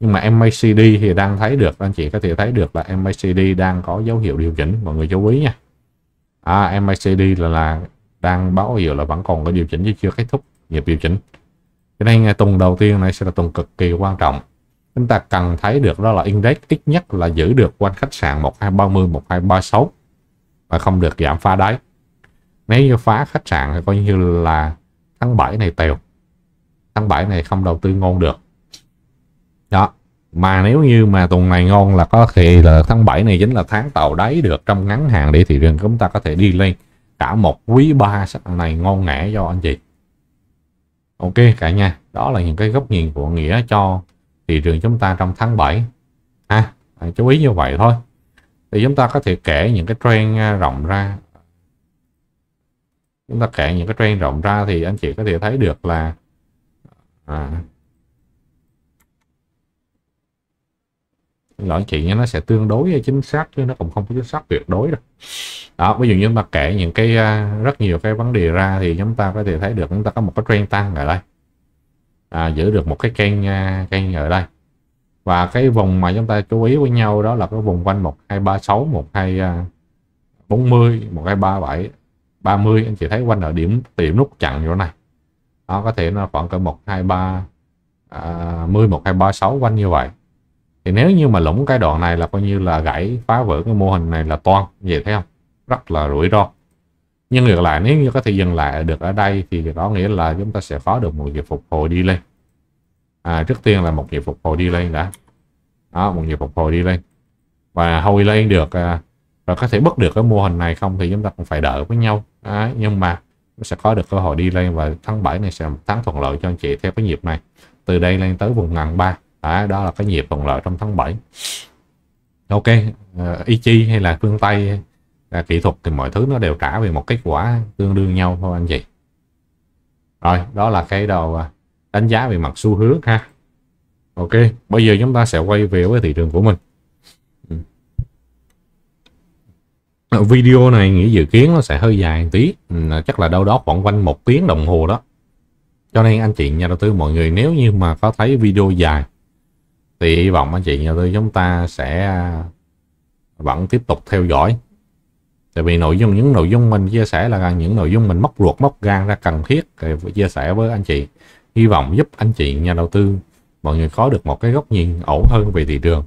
A: nhưng mà MACD thì đang thấy được anh chị có thể thấy được là MACD đang có dấu hiệu điều chỉnh mọi người chú ý nha à, MACD là là đang báo hiệu là vẫn còn có điều chỉnh chứ chưa kết thúc nhịp điều chỉnh cái này ngày tuần đầu tiên này sẽ là tuần cực kỳ quan trọng chúng ta cần thấy được đó là index ít nhất là giữ được quanh khách sạn 1230 1236 và không được giảm pha đáy nếu như phá khách sạn thì coi như là tháng 7 này tèo. Tháng 7 này không đầu tư ngon được. Đó. Mà nếu như mà tuần này ngon là có thể là tháng 7 này chính là tháng tàu đáy được trong ngắn hạn để thị trường chúng ta có thể đi lên cả một quý ba này ngon ngẽ cho anh chị. Ok cả nhà, đó là những cái góc nhìn của Nghĩa cho thị trường chúng ta trong tháng 7. Ha, à, chú ý như vậy thôi. Thì chúng ta có thể kể những cái trend à, rộng ra chúng ta kể những cái trend rộng ra thì anh chị có thể thấy được là à, lỗi chị nhé nó sẽ tương đối chính xác chứ nó cũng không có chính xác tuyệt đối đâu đó ví dụ như mà kể những cái à, rất nhiều cái vấn đề ra thì chúng ta có thể thấy được chúng ta có một cái trend tăng ở đây à, giữ được một cái kênh à, kênh ở đây và cái vùng mà chúng ta chú ý với nhau đó là cái vùng quanh một một một hai hai ba sáu à, bốn mươi hai ba bảy 30 anh chị thấy quanh ở điểm điểm nút chặn chỗ này nó có thể nó khoảng cỡ 123 à, 10 1236 quanh như vậy thì nếu như mà lũng cái đoạn này là coi như là gãy phá vỡ cái mô hình này là toan vậy thấy không rất là rủi ro nhưng ngược lại nếu như có thể dừng lại được ở đây thì có nghĩa là chúng ta sẽ có được một nhịp phục hồi đi lên à, trước tiên là một nhịp phục hồi đi lên đã đó một nhịp phục hồi đi lên và hồi lên được à, và có thể bắt được cái mô hình này không thì chúng ta cũng phải đợi với nhau Đấy, nhưng mà sẽ có được cơ hội đi lên và tháng 7 này sẽ là tháng thuận lợi cho anh chị theo cái nhịp này từ đây lên tới vùng ngàn ba Đấy, đó là cái nhịp thuận lợi trong tháng 7 ok uh, ờ, Ichi hay là phương Tây là ờ, kỹ thuật thì mọi thứ nó đều trả về một kết quả tương đương nhau thôi anh chị rồi đó là cái đầu ờ, đánh giá về mặt xu hướng ha ok bây giờ chúng ta sẽ quay về với thị trường của mình Ờ, video này nghĩ dự kiến nó sẽ hơi dài một tí ừ, chắc là đâu đó khoảng quanh một tiếng đồng hồ đó cho nên anh chị nhà đầu tư mọi người nếu như mà có thấy video dài thì hy vọng anh chị nhà đầu tư chúng ta sẽ à, vẫn tiếp tục theo dõi tại vì nội dung những nội dung mình chia sẻ là những nội dung mình móc ruột móc gan ra cần thiết để chia sẻ với anh chị hy vọng giúp anh chị nhà đầu tư mọi người có được một cái góc nhìn ổn hơn về thị trường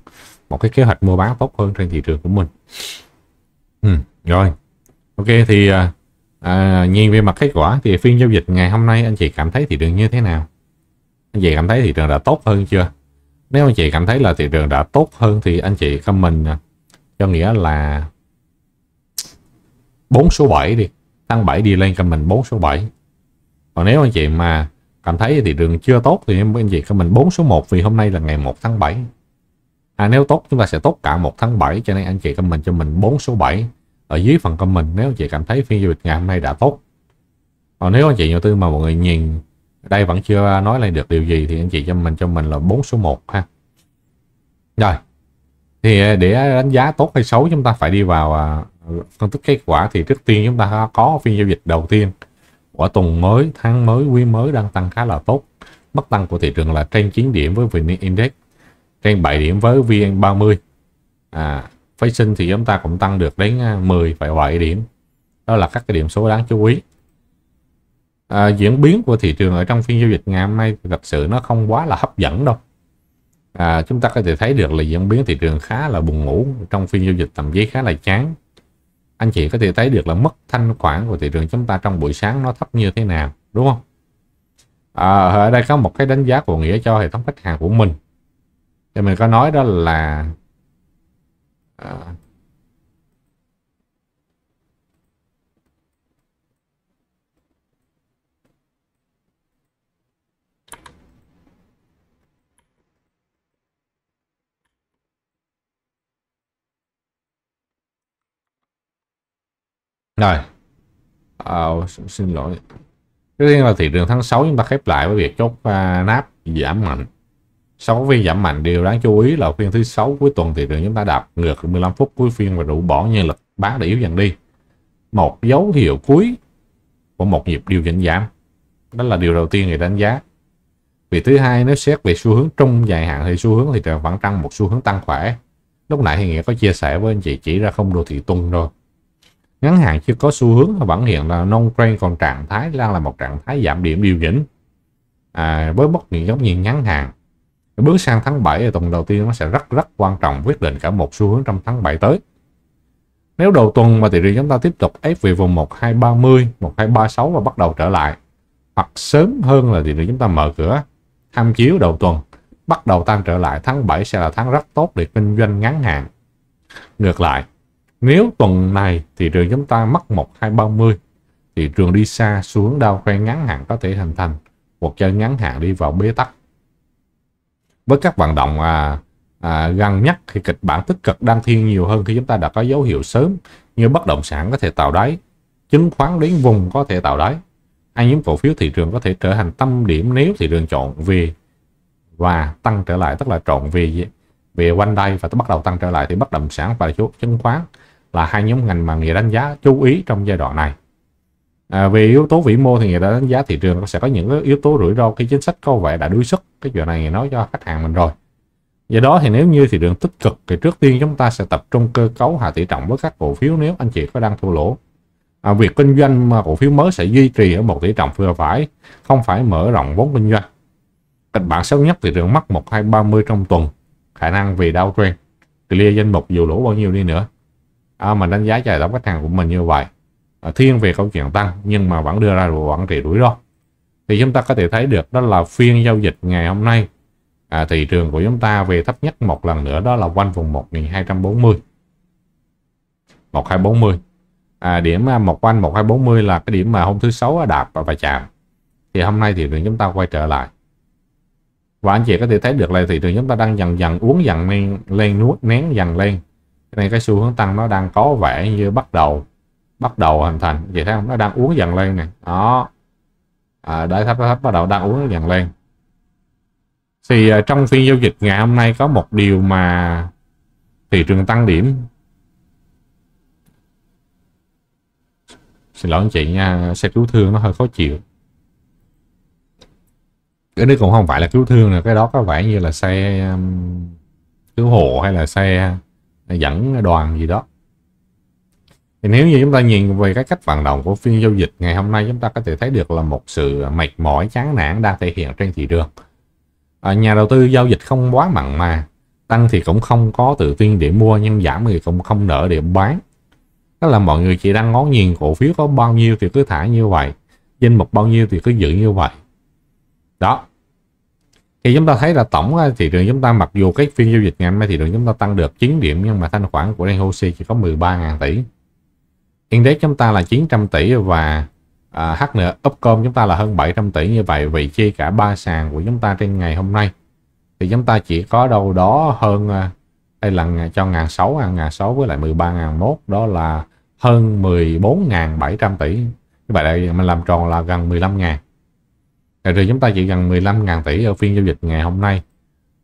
A: một cái kế hoạch mua bán tốt hơn trên thị trường của mình ừ, rồi ok thì à, à, nhìn về mặt kết quả thì phiên giao dịch ngày hôm nay anh chị cảm thấy thị trường như thế nào anh chị cảm thấy thị trường đã tốt hơn chưa nếu anh chị cảm thấy là thị trường đã tốt hơn thì anh chị comment à, cho nghĩa là 4 số 7 đi tăng 7 đi lên comment 4 số 7 còn nếu anh chị mà cảm thấy thị trường chưa tốt thì anh chị comment 4 số 1 vì hôm nay là ngày 1 tháng 7 à, nếu tốt chúng ta sẽ tốt cả một tháng 7 cho nên anh chị comment cho mình 4 số 7 ở dưới phần comment nếu anh chị cảm thấy phiên giao dịch ngày hôm nay đã tốt còn nếu anh chị đầu tư mà mọi người nhìn đây vẫn chưa nói lên được điều gì thì anh chị cho mình cho mình là 4 số 1 ha rồi thì để đánh giá tốt hay xấu chúng ta phải đi vào à, phân tích kết quả thì trước tiên chúng ta có phiên giao dịch đầu tiên của tuần mới tháng mới quý mới đang tăng khá là tốt mức tăng của thị trường là trên 9 điểm với VN Index trên 7 điểm với VN30 à, phái sinh thì chúng ta cũng tăng được đến 10,7 à, điểm đó là các cái điểm số đáng chú ý à, diễn biến của thị trường ở trong phiên giao dịch ngày hôm nay thật sự nó không quá là hấp dẫn đâu à, chúng ta có thể thấy được là diễn biến thị trường khá là buồn ngủ trong phiên giao dịch tầm giấy khá là chán anh chị có thể thấy được là mức thanh khoản của thị trường chúng ta trong buổi sáng nó thấp như thế nào đúng không à, ở đây có một cái đánh giá của nghĩa cho hệ thống khách hàng của mình thì mình có nói đó là à, Rồi. À, xin lỗi. thứ riêng là thị trường tháng 6 chúng ta khép lại với việc chốt uh, à, nắp giảm mạnh sau có phiên giảm mạnh điều đáng chú ý là phiên thứ sáu cuối tuần thì trường chúng ta đạp ngược 15 phút cuối phiên và đủ bỏ nhân lực bán để yếu dần đi một dấu hiệu cuối của một nhịp điều chỉnh giảm đó là điều đầu tiên người đánh giá vì thứ hai nếu xét về xu hướng trung dài hạn thì xu hướng thị trường vẫn tăng một xu hướng tăng khỏe lúc nãy thì nghĩa có chia sẻ với anh chị chỉ ra không đồ thị tung rồi ngắn hạn chưa có xu hướng và vẫn hiện là non trend còn trạng thái đang là một trạng thái giảm điểm điều chỉnh à, với bất kỳ góc nhìn ngắn hạn Bước sang tháng 7 ở tuần đầu tiên nó sẽ rất rất quan trọng quyết định cả một xu hướng trong tháng 7 tới. Nếu đầu tuần mà thị trường chúng ta tiếp tục ép về vùng 1230, 1236 và bắt đầu trở lại hoặc sớm hơn là thị trường chúng ta mở cửa tham chiếu đầu tuần bắt đầu tăng trở lại tháng 7 sẽ là tháng rất tốt để kinh doanh ngắn hạn. Ngược lại, nếu tuần này thị trường chúng ta mất 1230 thì trường đi xa xuống đau khoen ngắn hạn có thể hình thành một chân ngắn hạn đi vào bế tắc với các vận động à, à, găng nhắc thì kịch bản tích cực đang thiên nhiều hơn khi chúng ta đã có dấu hiệu sớm như bất động sản có thể tạo đáy chứng khoán đến vùng có thể tạo đáy hay những cổ phiếu thị trường có thể trở thành tâm điểm nếu thị trường chọn về và tăng trở lại tức là chọn về về quanh đây và bắt đầu tăng trở lại thì bất động sản và chứng khoán là hai nhóm ngành mà người đánh giá chú ý trong giai đoạn này à, về yếu tố vĩ mô thì người ta đánh giá thị trường nó sẽ có những yếu tố rủi ro khi chính sách có vẻ đã đuối sức cái chuyện này nói cho khách hàng mình rồi do đó thì nếu như thị trường tích cực thì trước tiên chúng ta sẽ tập trung cơ cấu hạ tỷ trọng với các cổ phiếu nếu anh chị có đang thua lỗ à, việc kinh doanh mà cổ phiếu mới sẽ duy trì ở một tỷ trọng vừa phải không phải mở rộng vốn kinh doanh kịch bản xấu nhất thị trường mất một hai ba mươi trong tuần khả năng vì đau trend clear danh mục dù lỗ bao nhiêu đi nữa à, mình đánh giá cho tổng khách hàng của mình như vậy À, thiên về câu chuyện tăng nhưng mà vẫn đưa ra quản trị rủi ro thì chúng ta có thể thấy được đó là phiên giao dịch ngày hôm nay à, thị trường của chúng ta về thấp nhất một lần nữa đó là quanh vùng 1240 1240 à, điểm à, một quanh 1240 là cái điểm mà hôm thứ sáu đạp và, và chạm thì hôm nay thị trường chúng ta quay trở lại và anh chị có thể thấy được là thị trường chúng ta đang dần dần uống dần lên, lên nuốt nén dần lên cho nên cái xu hướng tăng nó đang có vẻ như bắt đầu bắt đầu hình thành vậy thấy không nó đang uống dần lên này đó à, đáy thấp thấp bắt đầu đang uống dần lên thì uh, trong phiên giao dịch ngày hôm nay có một điều mà thị trường tăng điểm xin lỗi anh chị nha xe cứu thương nó hơi khó chịu cái đấy cũng không phải là cứu thương nè cái đó có vẻ như là xe um, cứu hộ hay là xe dẫn đoàn gì đó thì nếu như chúng ta nhìn về cái cách vận động của phiên giao dịch ngày hôm nay chúng ta có thể thấy được là một sự mệt mỏi chán nản đang thể hiện trên thị trường à, nhà đầu tư giao dịch không quá mặn mà tăng thì cũng không có tự tin để mua nhưng giảm thì cũng không nỡ để bán đó là mọi người chỉ đang ngó nhìn cổ phiếu có bao nhiêu thì cứ thả như vậy danh mục bao nhiêu thì cứ giữ như vậy đó thì chúng ta thấy là tổng à, thị trường chúng ta mặc dù cái phiên giao dịch ngày hôm nay thị trường chúng ta tăng được 9 điểm nhưng mà thanh khoản của DHOC chỉ có 13.000 tỷ Index chúng ta là 900 tỷ và à, H nữa Upcom chúng ta là hơn 700 tỷ như vậy vì chia cả ba sàn của chúng ta trên ngày hôm nay thì chúng ta chỉ có đâu đó hơn à, đây là cho ngàn sáu à, ngàn sáu với lại 13 ngàn mốt đó là hơn 14.700 tỷ như vậy là mình làm tròn là gần 15 ngàn rồi chúng ta chỉ gần 15 ngàn tỷ ở phiên giao dịch ngày hôm nay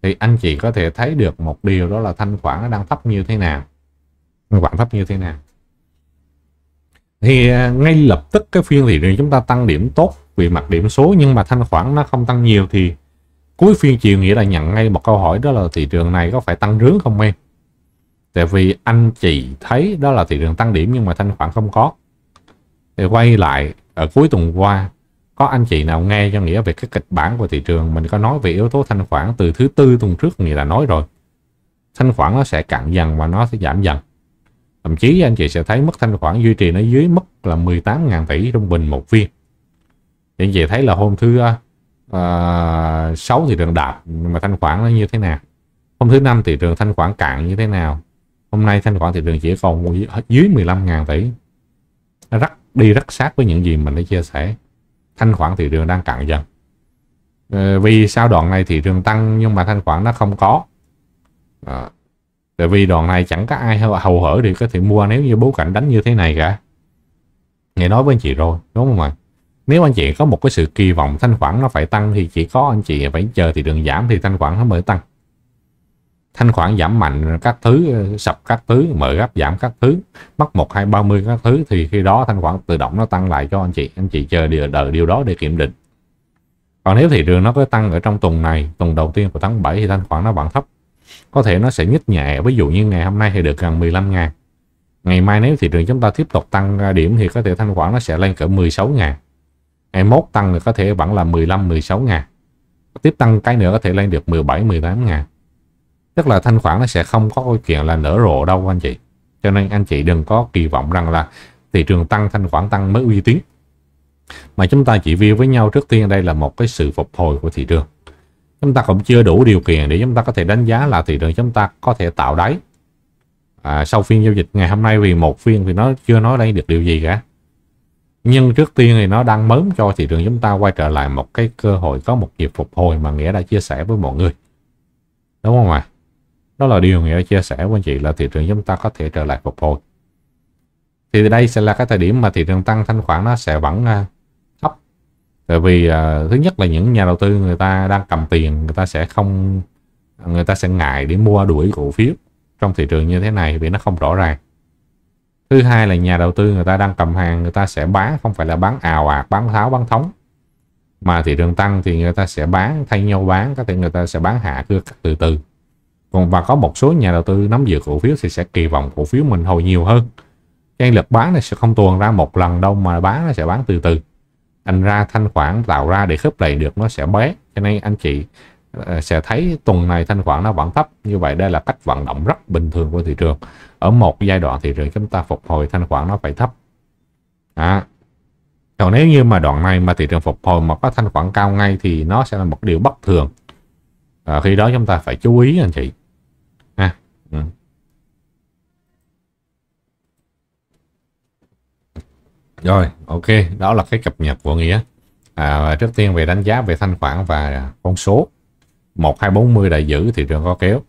A: thì anh chị có thể thấy được một điều đó là thanh khoản nó đang thấp như thế nào thanh khoản thấp như thế nào thì à, ngay lập tức cái phiên thị trường chúng ta tăng điểm tốt về mặt điểm số nhưng mà thanh khoản nó không tăng nhiều thì cuối phiên chiều nghĩa là nhận ngay một câu hỏi đó là thị trường này có phải tăng rướng không em tại vì anh chị thấy đó là thị trường tăng điểm nhưng mà thanh khoản không có thì quay lại ở cuối tuần qua có anh chị nào nghe cho nghĩa về cái kịch bản của thị trường mình có nói về yếu tố thanh khoản từ thứ tư tuần trước nghĩa là nói rồi thanh khoản nó sẽ cạn dần và nó sẽ giảm dần Thậm chí anh chị sẽ thấy mức thanh khoản duy trì nó dưới mức là 18.000 tỷ trung bình một viên. Thì anh chị thấy là hôm thứ ờ, ờ, uh, 6 thị trường đạp mà thanh khoản nó như thế nào. Hôm thứ năm thị trường thanh khoản cạn như thế nào. Hôm nay thanh khoản thị trường chỉ còn dưới 15.000 tỷ. Nó rất đi rất sát với những gì mình đã chia sẻ. Thanh khoản thị trường đang cạn dần. Ờ, vì sao đoạn này thị trường tăng nhưng mà thanh khoản nó không có. À, Tại vì đoàn này chẳng có ai hầu hở thì có thể mua nếu như bố cảnh đánh như thế này cả. Nghe nói với anh chị rồi, đúng không ạ? Nếu anh chị có một cái sự kỳ vọng thanh khoản nó phải tăng thì chỉ có anh chị phải chờ thì đừng giảm thì thanh khoản nó mới tăng. Thanh khoản giảm mạnh các thứ, sập các thứ, mở gấp giảm các thứ, mắc 1, 2, 30 các thứ thì khi đó thanh khoản tự động nó tăng lại cho anh chị. Anh chị chờ điều, đợi điều đó để kiểm định. Còn nếu thị trường nó có tăng ở trong tuần này, tuần đầu tiên của tháng 7 thì thanh khoản nó vẫn thấp có thể nó sẽ nhích nhẹ, ví dụ như ngày hôm nay thì được gần 15 ngàn. Ngày mai nếu thị trường chúng ta tiếp tục tăng điểm thì có thể thanh khoản nó sẽ lên cỡ 16 ngàn. Ngày mốt tăng thì có thể vẫn là 15-16 ngàn. Tiếp tăng cái nữa có thể lên được 17-18 ngàn. Tức là thanh khoản nó sẽ không có cái chuyện là nở rộ đâu anh chị. Cho nên anh chị đừng có kỳ vọng rằng là thị trường tăng thanh khoản tăng mới uy tín mà chúng ta chỉ view với nhau trước tiên đây là một cái sự phục hồi của thị trường chúng ta cũng chưa đủ điều kiện để chúng ta có thể đánh giá là thị trường chúng ta có thể tạo đáy à, sau phiên giao dịch ngày hôm nay vì một phiên thì nó chưa nói đây được điều gì cả nhưng trước tiên thì nó đang mớm cho thị trường chúng ta quay trở lại một cái cơ hội có một dịp phục hồi mà nghĩa đã chia sẻ với mọi người đúng không ạ à? đó là điều nghĩa chia sẻ với anh chị là thị trường chúng ta có thể trở lại phục hồi thì đây sẽ là cái thời điểm mà thị trường tăng thanh khoản nó sẽ vẫn à, tại vì à, thứ nhất là những nhà đầu tư người ta đang cầm tiền người ta sẽ không người ta sẽ ngại để mua đuổi cổ phiếu trong thị trường như thế này vì nó không rõ ràng thứ hai là nhà đầu tư người ta đang cầm hàng người ta sẽ bán không phải là bán ào ạt à, bán tháo bán thống mà thị trường tăng thì người ta sẽ bán thay nhau bán có thể người ta sẽ bán hạ cưa từ từ còn và có một số nhà đầu tư nắm giữ cổ phiếu thì sẽ kỳ vọng cổ phiếu mình hồi nhiều hơn cái lực bán này sẽ không tuồn ra một lần đâu mà bán nó sẽ bán từ từ anh ra thanh khoản tạo ra để khớp lại được nó sẽ bé cho nên anh chị ờ, sẽ thấy tuần này thanh khoản nó vẫn thấp như vậy đây là cách vận động rất bình thường của thị trường ở một giai đoạn thị trường chúng ta phục hồi thanh khoản nó phải thấp à. còn nếu như mà đoạn này mà thị trường phục hồi mà có thanh khoản cao ngay thì nó sẽ là một điều bất thường à, khi đó chúng ta phải chú ý anh chị à. ừ. Rồi, ok, đó là cái cập nhật của Nghĩa. À, trước tiên về đánh giá về thanh khoản và con số một hai bốn mươi đại giữ thị trường có kéo.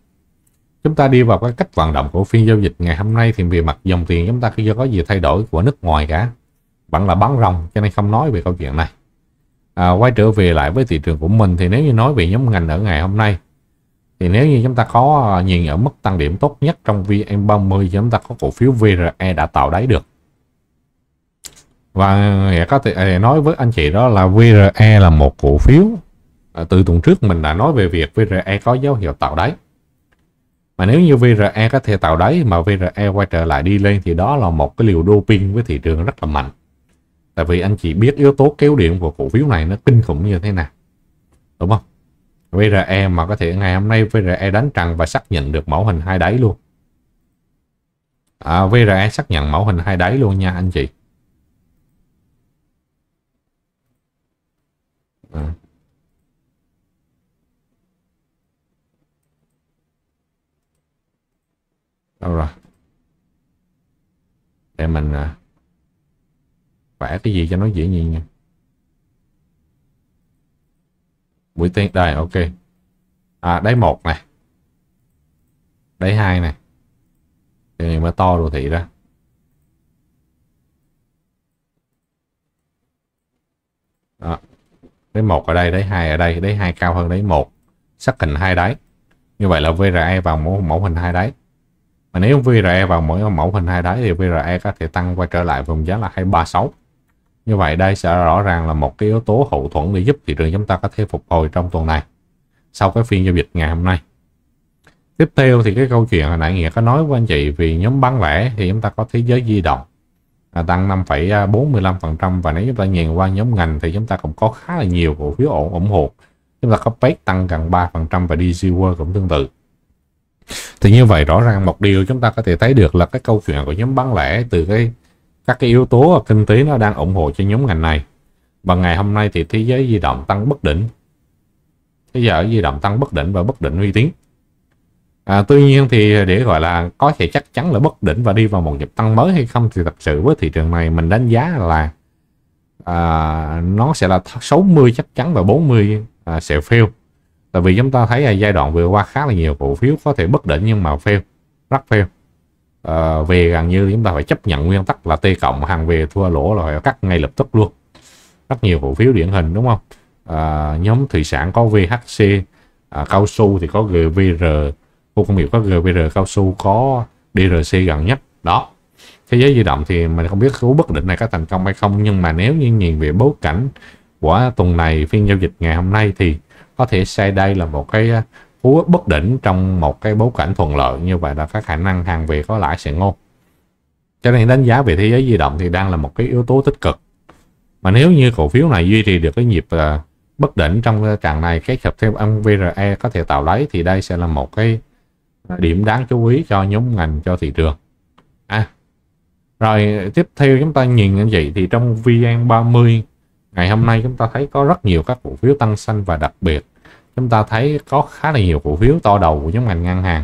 A: Chúng ta đi vào cái cách vận động của phiên giao dịch ngày hôm nay thì về mặt dòng tiền chúng ta chưa có gì thay đổi của nước ngoài cả. Vẫn là bán rồng cho nên không nói về câu chuyện này. À, quay trở về lại với thị trường của mình thì nếu như nói về nhóm ngành ở ngày hôm nay thì nếu như chúng ta có nhìn ở mức tăng điểm tốt nhất trong VN30 thì chúng ta có cổ phiếu VRE đã tạo đáy được và có thể à, nói với anh chị đó là VRE là một cổ phiếu à, từ tuần trước mình đã nói về việc VRE có dấu hiệu tạo đáy mà nếu như VRE có thể tạo đáy mà VRE quay trở lại đi lên thì đó là một cái liều doping với thị trường rất là mạnh tại vì anh chị biết yếu tố kéo điện của cổ phiếu này nó kinh khủng như thế nào đúng không VRE mà có thể ngày hôm nay VRE đánh trần và xác nhận được mẫu hình hai đáy luôn à, VRE xác nhận mẫu hình hai đáy luôn nha anh chị Ờ. đâu rồi để mình ờ, vẽ cái gì cho nó dễ nhìn nha buổi tiên đây ok à đáy một này đáy hai này thì mới to đồ thị ra đó đáy một ở đây đáy hai ở đây đáy hai cao hơn đáy một xác hình hai đáy như vậy là VRE vào mẫu, mẫu hình hai đáy mà nếu VRE vào mỗi mẫu hình hai đáy thì VRE có thể tăng quay trở lại vùng giá là 236 như vậy đây sẽ rõ ràng là một cái yếu tố hậu thuẫn để giúp thị trường chúng ta có thể phục hồi trong tuần này sau cái phiên giao dịch ngày hôm nay tiếp theo thì cái câu chuyện hồi nãy nghĩa có nói với anh chị vì nhóm bán lẻ thì chúng ta có thế giới di động à, tăng 5,45% và nếu chúng ta nhìn qua nhóm ngành thì chúng ta cũng có khá là nhiều cổ phiếu ổn ủng hộ chúng ta có PEC tăng gần 3% và DG World cũng tương tự thì như vậy rõ ràng một điều chúng ta có thể thấy được là cái câu chuyện của nhóm bán lẻ từ cái các cái yếu tố kinh tế nó đang ủng hộ cho nhóm ngành này và ngày hôm nay thì thế giới di động tăng bất định thế giới di động tăng bất định và bất định uy tín À, tuy nhiên thì để gọi là có thể chắc chắn là bất định và đi vào một nhịp tăng mới hay không thì thật sự với thị trường này mình đánh giá là à, nó sẽ là 60 chắc chắn và 40 à, sẽ fail. Tại vì chúng ta thấy là giai đoạn vừa qua khá là nhiều cổ phiếu có thể bất định nhưng mà fail, rất fail. À, về gần như chúng ta phải chấp nhận nguyên tắc là T cộng hàng về thua lỗ rồi phải cắt ngay lập tức luôn. Rất nhiều cổ phiếu điển hình đúng không? À, nhóm thủy sản có VHC, à, cao su thì có GVR, khu công nghiệp có GBR cao su có DRC gần nhất đó thế giới di động thì mình không biết cú bất định này có thành công hay không nhưng mà nếu như nhìn về bối cảnh của tuần này phiên giao dịch ngày hôm nay thì có thể sai đây là một cái ờ, cú bất định trong một cái bối cảnh thuận lợi như vậy là các khả năng hàng về có lãi sẽ ngon. cho nên đánh giá về thế giới di động thì đang là một cái yếu tố tích cực mà nếu như cổ phiếu này duy trì được cái nhịp ờ, bất định trong ờ, trạng này kết hợp thêm ông VRE có thể tạo lấy thì đây sẽ là một cái điểm đáng chú ý cho nhóm ngành cho thị trường à, rồi tiếp theo chúng ta nhìn như vậy thì trong VN30 ngày hôm nay chúng ta thấy có rất nhiều các cổ phiếu tăng xanh và đặc biệt chúng ta thấy có khá là nhiều cổ phiếu to đầu của nhóm ngành ngân hàng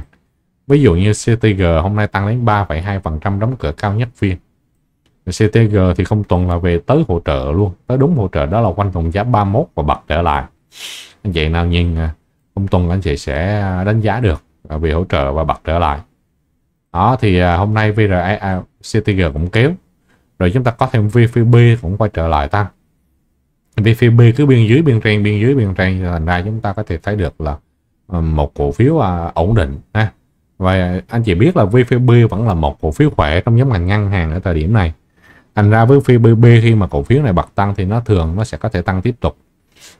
A: ví dụ như CTG hôm nay tăng đến 3,2% đóng cửa cao nhất phiên CTG thì không tuần là về tới hỗ trợ luôn tới đúng hỗ trợ đó là quanh vùng giá 31 và bật trở lại anh chị nào nhìn à, không tuần anh chị sẽ đánh giá được À, bị hỗ trợ và bật trở lại đó thì à, hôm nay VRA à, CTG cũng kéo rồi chúng ta có thêm vfb cũng quay trở lại tăng vfb cứ biên dưới biên trên biên dưới biên trên thành ra chúng ta có thể thấy được là một cổ phiếu ổn định ha và anh chị biết là vfb vẫn là một cổ phiếu khỏe trong nhóm ngành ngân hàng ở thời điểm này thành ra với vfb khi mà cổ phiếu này bật tăng thì nó thường nó sẽ có thể tăng tiếp tục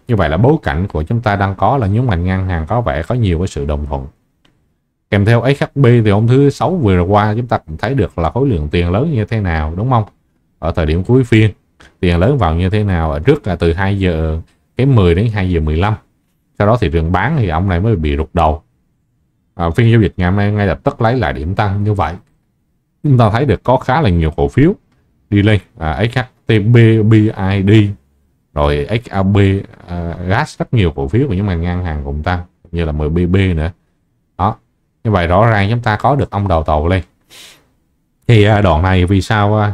A: như vậy là bối cảnh của chúng ta đang có là nhóm ngành ngân hàng có vẻ có nhiều cái sự đồng thuận kèm theo SHB thì hôm thứ sáu vừa qua chúng ta cũng thấy được là khối lượng tiền lớn như thế nào đúng không ở thời điểm cuối phiên tiền lớn vào như thế nào ở trước là từ 2 giờ cái 10 đến 2 giờ 15 sau đó thị trường bán thì ông này mới bị rụt đầu à, phiên giao dịch ngày mai ngay lập tức lấy lại điểm tăng như vậy chúng ta thấy được có khá là nhiều cổ phiếu đi lên à, SHTB BID rồi XAB, à, gas rất nhiều cổ phiếu của những ngành ngang hàng cũng tăng như là MBB nữa như vậy rõ ràng chúng ta có được ông đầu tàu lên thì à, đoạn này vì sao à,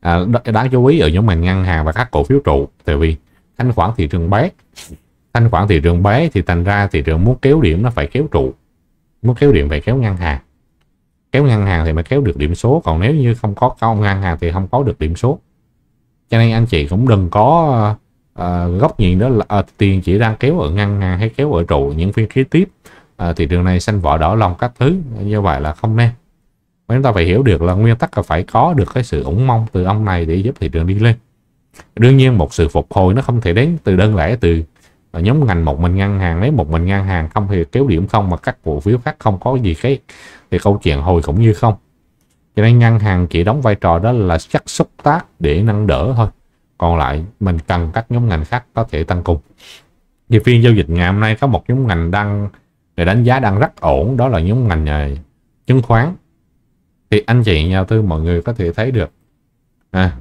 A: à, đáng chú ý ở những ngành ngân hàng và các cổ phiếu trụ tại vì thanh khoản thị trường bé thanh khoản thị trường bé thì thành ra thị trường muốn kéo điểm nó phải kéo trụ muốn kéo điểm phải kéo ngân hàng kéo ngân hàng thì mới kéo được điểm số còn nếu như không có cao ngân hàng thì không có được điểm số cho nên anh chị cũng đừng có uh, góc nhìn đó là uh, tiền chỉ đang kéo ở ngân hàng hay kéo ở trụ những phiên kế tiếp à, thị trường này xanh vỏ đỏ lòng các thứ như vậy là không nên mà chúng ta phải hiểu được là nguyên tắc là phải có được cái sự ủng mong từ ông này để giúp thị trường đi lên đương nhiên một sự phục hồi nó không thể đến từ đơn lẻ từ à, nhóm ngành một mình ngân hàng lấy một mình ngân hàng không thì kéo điểm không mà các cổ phiếu khác không có gì cái thì câu chuyện hồi cũng như không cho nên ngân hàng chỉ đóng vai trò đó là chắc xúc tác để nâng đỡ thôi còn lại mình cần các nhóm ngành khác có thể tăng cùng thì phiên giao dịch ngày hôm nay có một nhóm ngành đang để đánh giá đang rất ổn đó là nhóm ngành này chứng khoán thì anh chị nhà tư mọi người có thể thấy được à,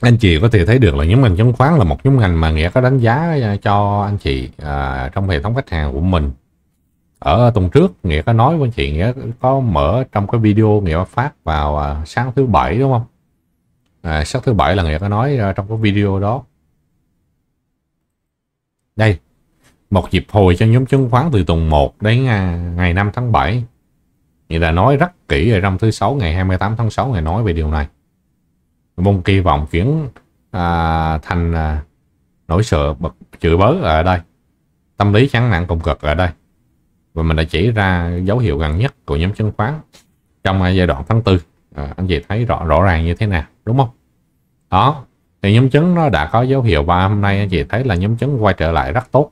A: anh chị có thể thấy được là nhóm ngành chứng khoán là một nhóm ngành mà nghĩa có đánh giá à, cho anh chị à, trong hệ thống khách hàng của mình ở tuần trước nghĩa có nói với anh chị nghĩa có mở trong cái video nghĩa phát vào à, sáng thứ bảy đúng không à, sáng thứ bảy là nghĩa có nói à, trong cái video đó đây, một dịp hồi cho nhóm chứng khoán từ tuần 1 đến à, ngày 5 tháng 7. Vậy là nói rất kỹ ở trong thứ sáu ngày 28 tháng 6 ngày nói về điều này. Mong kỳ vọng chuyển à, thành à, nỗi sợ bật chửi bớ ở đây. Tâm lý chán nản cùng cực ở đây. Và mình đã chỉ ra dấu hiệu gần nhất của nhóm chứng khoán trong giai đoạn tháng 4. À, anh chị thấy rõ rõ ràng như thế nào đúng không? Đó, thì nhóm chứng nó đã có dấu hiệu và hôm nay anh chị thấy là nhóm chứng quay trở lại rất tốt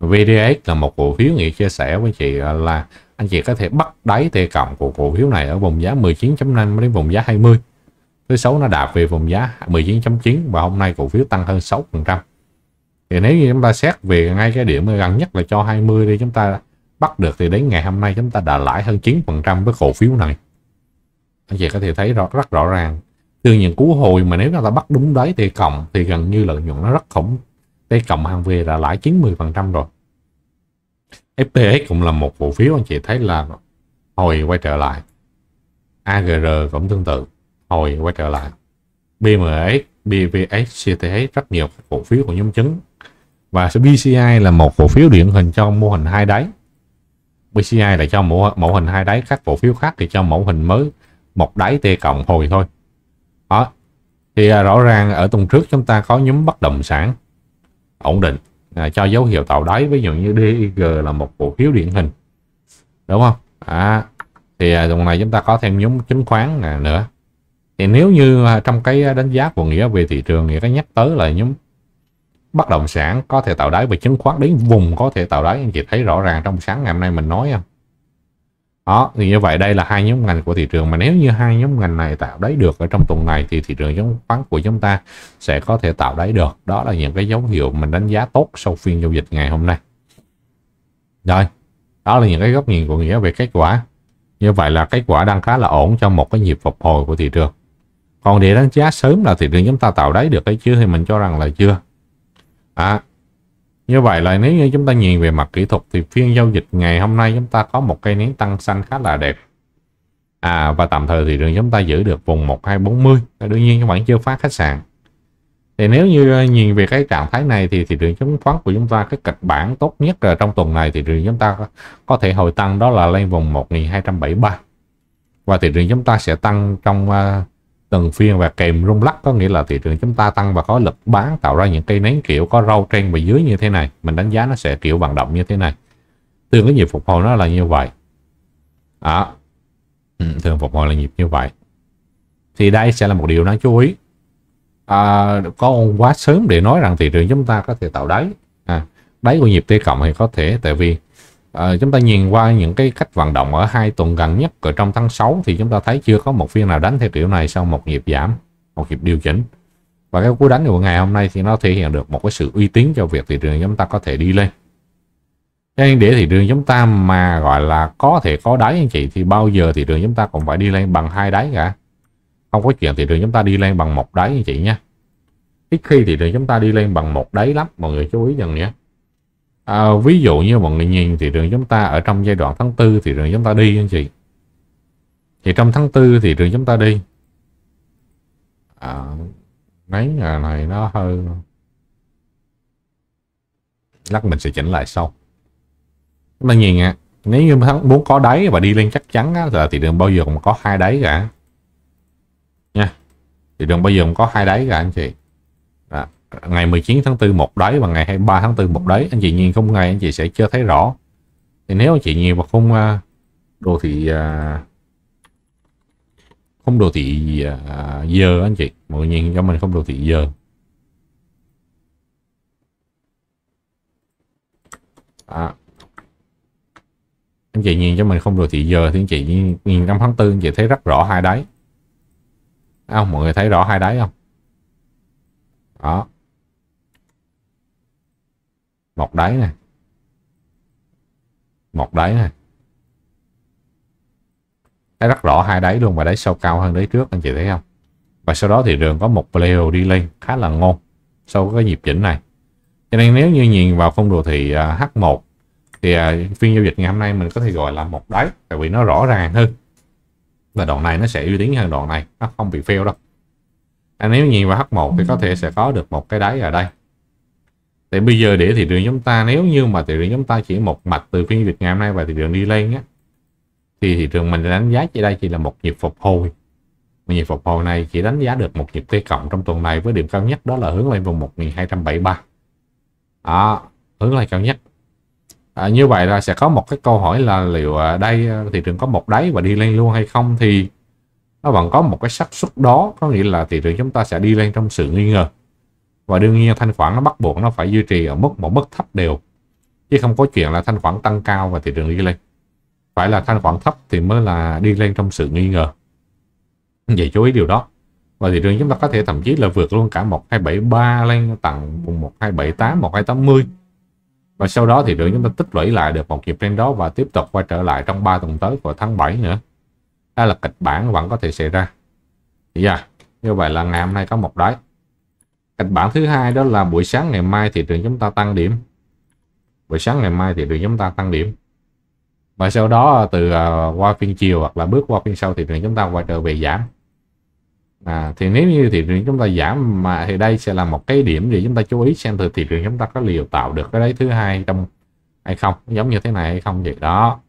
A: VDX là một cổ phiếu nghị chia sẻ với chị à, là anh chị có thể bắt đáy T cộng của cổ phiếu này ở vùng giá 19.5 đến vùng giá 20 thứ xấu nó đạt về vùng giá 19.9 và hôm nay cổ phiếu tăng hơn 6 thì nếu như chúng ta xét về ngay cái điểm gần nhất là cho 20 đi chúng ta bắt được thì đến ngày hôm nay chúng ta đã lãi hơn 9 với cổ phiếu này anh chị có thể thấy rõ, rất rõ ràng đương nhiên cú hồi mà nếu ta bắt đúng đấy thì cộng thì gần như lợi nhuận nó rất khủng T cộng hàng về là lãi 90% rồi FTX cũng là một cổ phiếu anh chị thấy là hồi quay trở lại AGR cũng tương tự hồi quay trở lại BMX, BVS, CTH rất nhiều cổ phiếu của nhóm chứng và BCI là một cổ phiếu điển hình cho mô hình hai đáy BCI là cho mẫu, mẫu hình hai đáy các cổ phiếu khác thì cho mẫu hình mới một đáy T cộng hồi thôi đó. Ờ, thì à, rõ ràng ở tuần trước chúng ta có nhóm bất động sản ổn định à, cho dấu hiệu tạo đáy ví dụ như Dg là một cổ phiếu điển hình đúng không à, thì à, tuần này chúng ta có thêm nhóm chứng khoán à, nữa thì nếu như à, trong cái đánh giá của nghĩa về thị trường nghĩa có nhắc tới là nhóm bất động sản có thể tạo đáy và chứng khoán đến vùng có thể tạo đáy anh chị thấy rõ ràng trong sáng ngày hôm nay mình nói không đó thì như vậy đây là hai nhóm ngành của thị trường mà nếu như hai nhóm ngành này tạo đáy được ở trong tuần này thì thị trường chứng khoán của chúng ta sẽ có thể tạo đáy được đó là những cái dấu hiệu mình đánh giá tốt sau phiên giao dịch ngày hôm nay rồi đó là những cái góc nhìn của nghĩa về kết quả như vậy là kết quả đang khá là ổn cho một cái nhịp phục hồi của thị trường còn để đánh giá sớm là thị trường chúng ta tạo đáy được hay chưa thì mình cho rằng là chưa à, như vậy là nếu như chúng ta nhìn về mặt kỹ thuật thì phiên giao dịch ngày hôm nay chúng ta có một cây nến tăng xanh khá là đẹp. À và tạm thời thì đường chúng ta giữ được vùng 1240. Đương nhiên các bạn chưa phá khách sạn. Thì nếu như ờ, nhìn về cái trạng thái này thì thị trường chứng khoán của chúng ta cái kịch bản tốt nhất là trong tuần này thì trường chúng ta có thể hồi tăng đó là lên vùng 1273. Và thị trường chúng ta sẽ tăng trong ờ, từng phiên và kèm rung lắc có nghĩa là thị trường chúng ta tăng và có lực bán tạo ra những cây nến kiểu có râu trên và dưới như thế này mình đánh giá nó sẽ kiểu vận động như thế này thường cái nhịp phục hồi nó là như vậy à, ừ, thường phục hồi là nhịp như vậy thì đây sẽ là một điều đáng chú ý à, có quá sớm để nói rằng thị trường chúng ta có thể tạo đáy à, đáy của nhịp T cộng thì có thể tại vì à, chúng ta nhìn qua những cái cách vận động ở hai tuần gần nhất ở trong tháng 6 thì chúng ta thấy chưa có một phiên nào đánh theo kiểu này sau một nhịp giảm một nhịp điều chỉnh và cái cú đánh của ngày hôm nay thì nó thể hiện được một cái sự uy tín cho việc thị trường chúng ta có thể đi lên cho nên để thị trường chúng ta mà gọi là có thể có đáy anh chị thì bao giờ thị trường chúng ta cũng phải đi lên bằng hai đáy cả không có chuyện thị trường chúng ta đi lên bằng một đáy anh chị nhé ít khi thị trường chúng ta đi lên bằng một đáy lắm mọi người chú ý dần nhé à, ví dụ như mọi người nhìn thị trường chúng ta ở trong giai đoạn tháng tư thị trường chúng ta đi anh chị thì trong tháng tư thị trường chúng ta đi à, mấy ngày này nó hơi lắc mình sẽ chỉnh lại sau chúng ta nhìn ạ nếu như muốn có đáy và đi lên chắc chắn á, là thị trường bao giờ cũng có hai đáy cả nha thị trường bao giờ cũng có hai đáy cả anh chị ngày 19 tháng 4 một đấy và ngày 23 tháng 4 một đấy anh chị nhìn không ngày anh chị sẽ chưa thấy rõ thì nếu anh chị nhìn vào không à, đồ thị à, không đồ thị giờ à, anh chị mọi người nhìn cho mình không đồ thị giờ à. anh chị nhìn cho mình không đồ thị giờ thì anh chị nhìn, năm tháng 4 anh chị thấy rất rõ hai đáy không mọi người thấy rõ hai đáy không đó một đáy này một đáy này thấy rất rõ hai đáy luôn và đáy sâu cao hơn đáy trước anh chị thấy không và sau đó thì đường có một player đi lên khá là ngon sau cái nhịp chỉnh này cho nên nếu như nhìn vào phong độ thì à, H1 thì à, phiên giao dịch ngày hôm nay mình có thể gọi là một đáy tại vì nó rõ ràng hơn và đoạn này nó sẽ uy tín hơn đoạn này nó không bị fail đâu Anh à, nếu nhìn vào H1 thì có ừ. thể sẽ có được một cái đáy ở đây Tại bây giờ để thị trường chúng ta nếu như mà thị trường chúng ta chỉ một mạch từ phiên dịch ngày hôm nay và thị trường đi lên á thì thị trường mình đánh giá chỉ đây chỉ là một nhịp phục hồi. Một nhịp phục hồi này chỉ đánh giá được một nhịp T cộng trong tuần này với điểm cao nhất đó là hướng lên vùng 1273. Đó, hướng lên cao nhất. À, như vậy là sẽ có một cái câu hỏi là liệu à, đây à, thị trường có một đáy và đi lên luôn hay không thì nó vẫn có một cái xác suất đó có nghĩa là thị trường chúng ta sẽ đi lên trong sự nghi ngờ và đương nhiên thanh khoản nó bắt buộc nó phải duy trì ở mức một mức thấp đều chứ không có chuyện là thanh khoản tăng cao và thị trường đi lên phải là thanh khoản thấp thì mới là đi lên trong sự nghi ngờ vậy chú ý điều đó và thị trường chúng ta có thể thậm chí là vượt luôn cả 1273 lên tặng vùng 1278 1280 và sau đó thị trường chúng ta tích lũy lại được một nhịp trên đó và tiếp tục quay trở lại trong 3 tuần tới của tháng 7 nữa đó là kịch bản vẫn có thể xảy ra dạ yeah. như vậy là ngày hôm nay có một đáy kịch bản thứ hai đó là buổi sáng ngày mai thị trường chúng ta tăng điểm buổi sáng ngày mai thị trường chúng ta tăng điểm và sau đó à, từ uh, qua phiên chiều hoặc là bước qua phiên sau thị trường chúng ta quay trở về giảm à, thì nếu như thị trường chúng ta giảm mà thì đây sẽ là một cái điểm để chúng ta chú ý xem từ thị trường chúng ta có liều tạo được cái đấy thứ hai trong hay không giống như thế này hay không vậy đó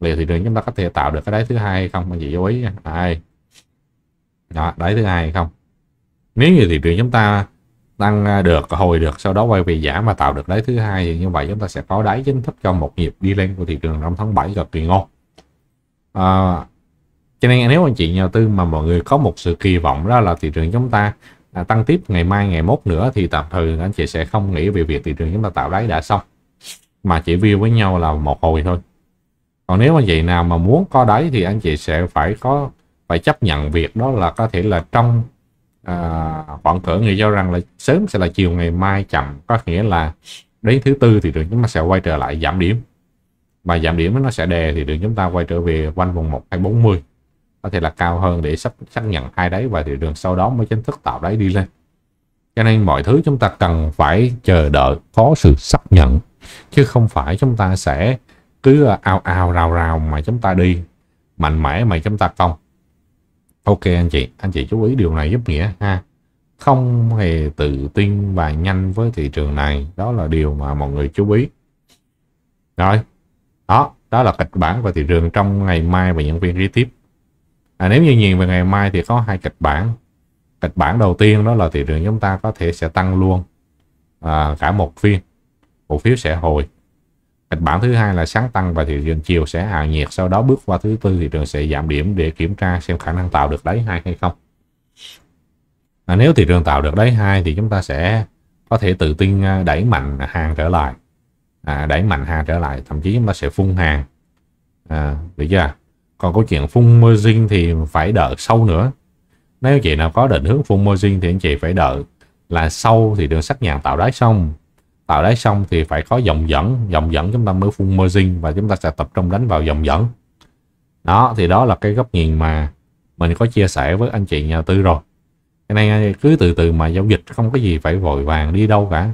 A: liệu thị trường chúng ta có thể tạo được cái đáy thứ hai hay không mình chị chú ý đây đó đáy thứ hai hay không nếu như thị trường chúng ta tăng à, được hồi được sau đó quay về giảm mà tạo được đáy thứ hai thì như vậy chúng ta sẽ có đáy chính thức cho một nhịp đi lên của thị trường trong tháng 7 gặp kỳ ngô à, cho nên nếu anh chị nhà tư mà mọi người có một sự kỳ vọng đó là thị trường chúng ta à, tăng tiếp ngày mai ngày mốt nữa thì tạm thời anh chị sẽ không nghĩ về việc thị trường chúng ta tạo đáy đã xong mà chỉ view với nhau là một hồi thôi còn nếu anh chị nào mà muốn có đáy thì anh chị sẽ phải có phải chấp nhận việc đó là có thể là trong à, bọn thở người giao rằng là sớm sẽ là chiều ngày mai chậm có nghĩa là đến thứ tư thì đường chúng ta sẽ quay trở lại giảm điểm mà giảm điểm nó sẽ đè thì đường chúng ta quay trở về quanh vùng 1240 có thể là cao hơn để sắp xác nhận hai đáy và thị trường sau đó mới chính thức tạo đáy đi lên cho nên mọi thứ chúng ta cần phải chờ đợi có sự xác nhận chứ không phải chúng ta sẽ cứ ao ao rào rào mà chúng ta đi mạnh mẽ mà chúng ta không Ok anh chị, anh chị chú ý điều này giúp Nghĩa ha. Không hề tự tin và nhanh với thị trường này. Đó là điều mà mọi người chú ý. Rồi, đó, đó là kịch bản và thị trường trong ngày mai và những phiên kế tiếp. À, nếu như nhìn về ngày mai thì có hai kịch bản. Kịch bản đầu tiên đó là thị trường chúng ta có thể sẽ tăng luôn à, cả một phiên. Cổ phiếu sẽ hồi kịch bản thứ hai là sáng tăng và thị trường chiều sẽ hạ nhiệt sau đó bước qua thứ tư thị trường sẽ giảm điểm để kiểm tra xem khả năng tạo được đáy hai hay không à, nếu thị trường tạo được đáy hai thì chúng ta sẽ có thể tự tin à, đẩy mạnh hàng trở lại à, đẩy mạnh hàng trở lại thậm chí chúng ta sẽ phun hàng à, được chưa còn câu chuyện phun margin thì phải đợi sâu nữa nếu chị nào có định hướng phun margin thì anh chị phải đợi là sâu thì đường sắc nhàn tạo đáy xong tạo đáy xong thì phải có dòng dẫn dòng dẫn chúng ta mới phun merging và chúng ta sẽ tập trung đánh vào dòng dẫn đó thì đó là cái góc nhìn mà mình có chia sẻ với anh chị nhà tư rồi cái này cứ từ từ mà giao dịch không có gì phải vội vàng đi đâu cả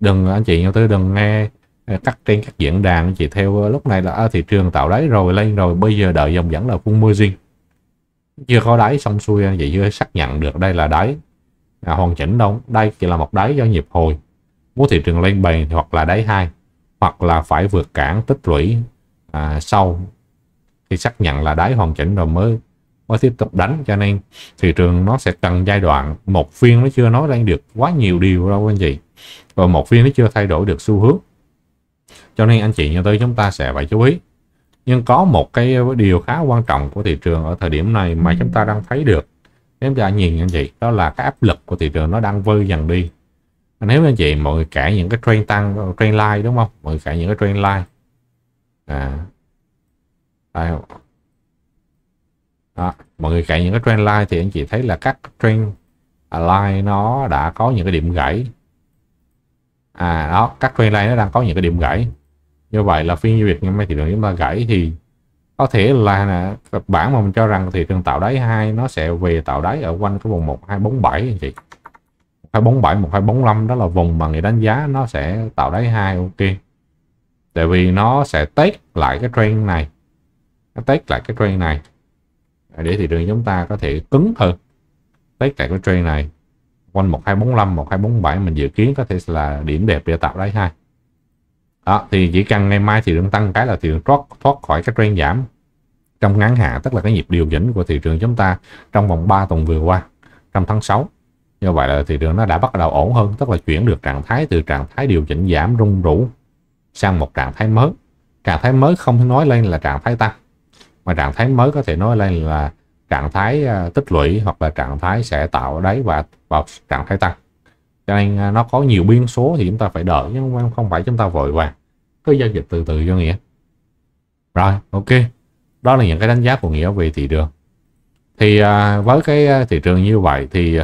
A: đừng anh chị nhà tư đừng nghe cắt trên các diễn đàn anh chị theo lúc này là à, thị trường tạo đáy rồi lên rồi bây giờ đợi dòng dẫn là phun merging chưa có đáy xong xuôi vậy chưa xác nhận được đây là đáy à, hoàn chỉnh đâu đây chỉ là một đáy do nhịp hồi mua thị trường lên bền hoặc là đáy hai hoặc là phải vượt cản tích lũy à, sau khi xác nhận là đáy hoàn chỉnh rồi mới mới tiếp tục đánh cho nên thị trường nó sẽ cần giai đoạn một phiên nó chưa nói lên được quá nhiều điều đâu anh chị và một phiên nó chưa thay đổi được xu hướng cho nên anh chị như tới chúng ta sẽ phải chú ý nhưng có một cái điều khá quan trọng của thị trường ở thời điểm này mà chúng ta đang thấy được nếu chúng ta nhìn anh chị đó là cái áp lực của thị trường nó đang vơi dần đi nếu như vậy mọi người cãi những cái trend tăng trend line đúng không mọi người cãi những cái trend line à đây. Đó. mọi người cãi những cái trend line thì anh chị thấy là các trend line nó đã có những cái điểm gãy à đó các trend line nó đang có những cái điểm gãy như vậy là phiên giao dịch ngày mai thị trường chúng ta gãy thì có thể là, là kịch bản mà mình cho rằng thị trường tạo đáy hai nó sẽ về tạo đáy ở quanh cái vùng một hai bốn bảy anh chị 1247 1245 đó là vùng mà người đánh giá nó sẽ tạo đáy hai ok tại vì nó sẽ test lại cái trend này nó test lại cái trend này để thị trường chúng ta có thể cứng hơn test lại cái trend này quanh 1245 1247 mình dự kiến có thể là điểm đẹp để tạo đáy hai đó thì chỉ cần ngày mai thị trường tăng cái là thị trường thoát thoát khỏi cái trend giảm trong ngắn hạn tức là cái nhịp điều chỉnh của thị trường chúng ta trong vòng 3 tuần vừa qua trong tháng 6 như vậy là thị trường nó đã bắt đầu ổn hơn tức là chuyển được trạng thái từ trạng thái điều chỉnh giảm rung rũ sang một trạng thái mới trạng thái mới không thể nói lên là trạng thái tăng mà trạng thái mới có thể nói lên là trạng thái à, tích lũy hoặc là trạng thái sẽ tạo đáy và vào trạng thái tăng cho nên à, nó có nhiều biên số thì chúng ta phải đợi chứ không phải chúng ta vội vàng cứ giao dịch từ từ cho nghĩa rồi ok đó là những cái đánh giá của nghĩa về thị trường thì à, với cái thị trường như vậy thì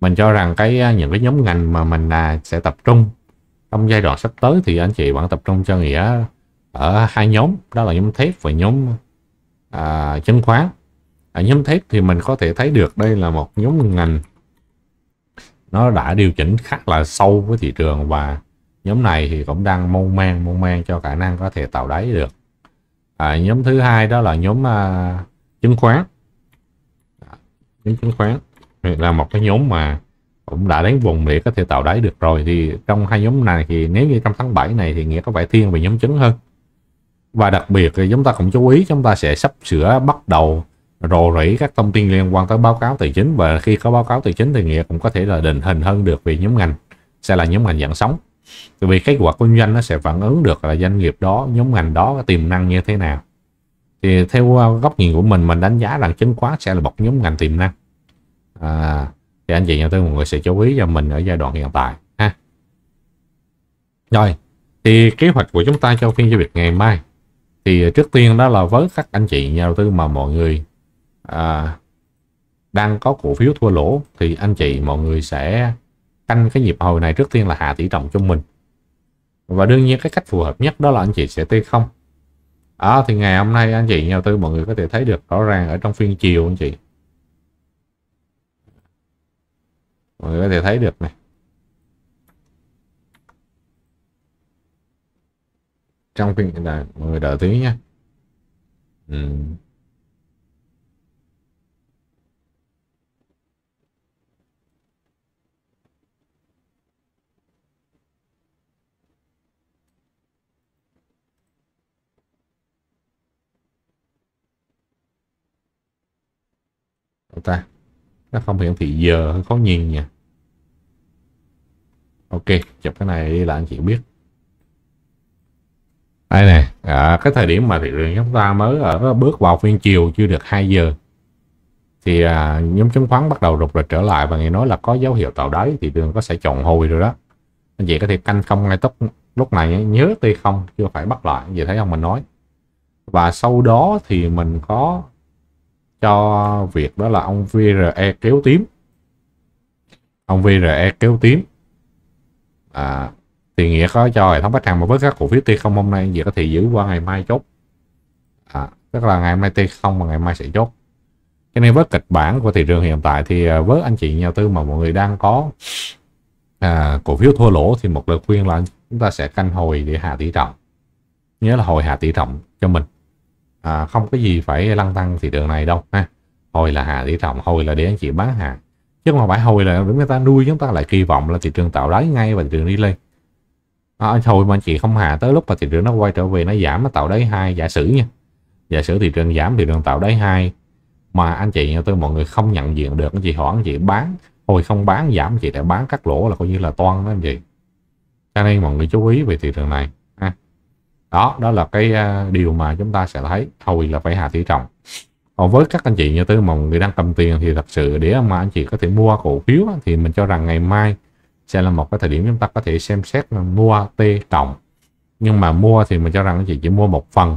A: mình cho rằng cái à, những cái nhóm ngành mà mình là sẽ tập trung trong giai đoạn sắp tới thì anh chị bạn tập trung cho nghĩa ở hai nhóm đó là nhóm thép và nhóm à, chứng khoán ở nhóm thép thì mình có thể thấy được đây là một nhóm ngành nó đã điều chỉnh khá là sâu với thị trường và nhóm này thì cũng đang mong man mong man cho khả năng có thể tạo đáy được à, nhóm thứ hai đó là nhóm à, chứng khoán à, nhóm chứng khoán là một cái nhóm mà cũng đã đến vùng để có thể tạo đáy được rồi thì trong hai nhóm này thì nếu như trong tháng 7 này thì nghĩa có vẻ thiên về nhóm trứng hơn và đặc biệt thì chúng ta cũng chú ý chúng ta sẽ sắp sửa bắt đầu rồ rỉ các thông tin liên quan tới báo cáo tài chính và khi có báo cáo tài chính thì nghĩa cũng có thể là định hình hơn được về nhóm ngành sẽ là nhóm ngành dạng sống vì kết quả kinh doanh nó sẽ phản ứng được là doanh nghiệp đó nhóm ngành đó tiềm năng như thế nào thì theo ờ, góc nhìn của mình mình đánh giá rằng chứng khoán sẽ là một nhóm ngành tiềm năng à, thì anh chị nhà tư mọi người sẽ chú ý cho mình ở giai đoạn hiện tại ha rồi thì kế hoạch của chúng ta cho phiên giao dịch ngày mai thì trước tiên đó là với các anh chị nhà đầu tư mà mọi người à, đang có cổ phiếu thua lỗ thì anh chị mọi người sẽ canh cái nhịp hồi này trước tiên là hạ tỷ trọng cho mình và đương nhiên cái cách phù hợp nhất đó là anh chị sẽ t không à, thì ngày hôm nay anh chị nhà đầu tư mọi người có thể thấy được rõ ràng ở trong phiên chiều anh chị mọi người có thể thấy được này trong khi là mọi người đợi tí nha ừ. ta nó không hiển thị giờ hơi khó nhìn nha ok chụp cái này đi là anh chị biết đây nè à, cái thời điểm mà thị trường chúng ta mới ở bước vào phiên chiều chưa được 2 giờ thì à, nhóm chứng khoán bắt đầu rụt rịch trở lại và nghe nói là có dấu hiệu tạo đáy thì đường có sẽ tròn hồi rồi đó anh chị có thể canh không ngay tức lúc này nhớ tuy không chưa phải bắt lại vậy thấy không mình nói và sau đó thì mình có cho việc đó là ông VRE kéo tím ông VRE kéo tím à, thì nghĩa có cho hệ thống khách hàng mà với các cổ phiếu T0 hôm nay gì có thể giữ qua ngày mai chốt à, tức là ngày mai T0 và ngày mai sẽ chốt cho nên với kịch bản của thị trường hiện tại thì à, với anh chị nhà đầu tư mà mọi người đang có à, cổ phiếu thua lỗ thì một lời khuyên là chúng ta sẽ canh hồi để hạ tỷ trọng nhớ là hồi hạ tỷ trọng cho mình à, không có gì phải lăn tăng thị trường này đâu ha hồi là hà để trồng hồi là để anh chị bán hàng chứ mà phải hồi là người ta nuôi chúng ta lại kỳ vọng là thị trường tạo đáy ngay và thị trường đi lên à, hồi mà anh chị không hà tới lúc mà thị trường nó quay trở về nó giảm nó tạo đáy hai giả sử nha giả sử thị trường giảm thị trường tạo đáy hai mà anh chị nhà tôi mọi người không nhận diện được anh chị hỏi anh chị bán hồi không bán giảm anh chị đã bán cắt lỗ là coi như là toan đó anh chị cho nên mọi người chú ý về thị trường này đó đó là cái ờ, điều mà chúng ta sẽ thấy thôi là phải hạ tỷ trọng còn với các anh chị như tư mà người đang cầm tiền thì thật sự để mà anh chị có thể mua cổ phiếu thì mình cho rằng ngày mai sẽ là một cái thời điểm chúng ta có thể xem xét mua T trọng nhưng mà mua thì mình cho rằng anh chị chỉ mua một phần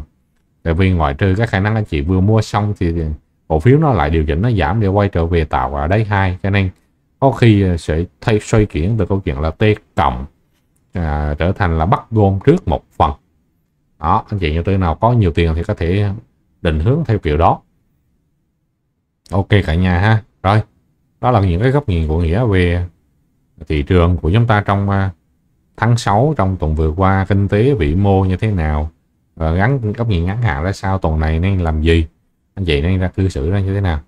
A: tại vì ngoại trừ các khả năng anh chị vừa mua xong thì cổ phiếu nó lại điều chỉnh nó giảm để quay trở về tạo ở đáy hai cho nên có khi sẽ thay xoay chuyển từ câu chuyện là T cộng à, trở thành là bắt gom trước một phần đó anh chị như thế nào có nhiều tiền thì có thể định hướng theo kiểu đó ok cả nhà ha rồi đó là những cái góc nhìn của nghĩa về thị trường của chúng ta trong à, tháng 6 trong tuần vừa qua kinh tế vĩ mô như thế nào và gắn góc nhìn ngắn hạn ra sao tuần này nên làm gì anh chị nên ra cư xử ra như thế nào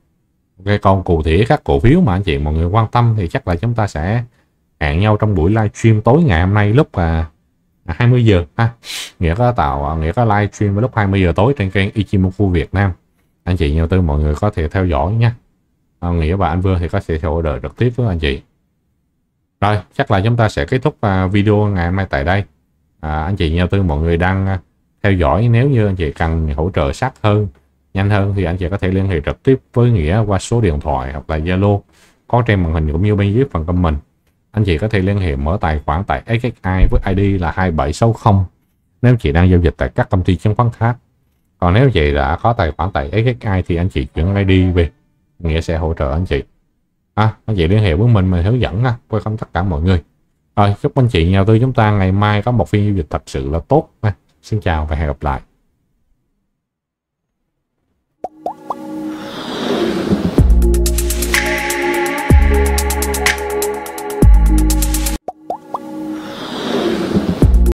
A: ok còn cụ thể các cổ phiếu mà anh chị mọi người quan tâm thì chắc là chúng ta sẽ hẹn nhau trong buổi livestream tối ngày hôm nay lúc là 20 à, giờ ha nghĩa có tạo à, nghĩa có live stream vào lúc 20 giờ tối trên kênh Ichimoku Việt Nam anh chị nhà đầu tư mọi người có thể theo dõi nha à, nghĩa và anh Vương thì có sẽ hỗ trợ trực tiếp với anh chị rồi chắc là chúng ta sẽ kết thúc à, video ngày hôm nay tại đây à, anh chị nhà đầu tư mọi người đang theo dõi nếu như anh chị cần hỗ trợ sát hơn nhanh hơn thì anh chị có thể liên hệ trực tiếp với nghĩa qua số điện thoại hoặc là Zalo có trên màn hình cũng như bên dưới phần comment anh chị có thể liên hệ mở tài khoản tại SSI với ID là 2760 nếu chị đang giao dịch tại các công ty chứng khoán khác. Còn nếu chị đã có tài khoản tại SSI thì anh chị chuyển ID về, Nghĩa sẽ hỗ trợ anh chị. À, anh chị liên hệ với mình mình hướng dẫn ha, quay không tất cả mọi người. Rồi, chúc anh chị nhà tư chúng ta ngày mai có một phiên giao dịch thật sự là tốt. À, xin chào và hẹn gặp lại.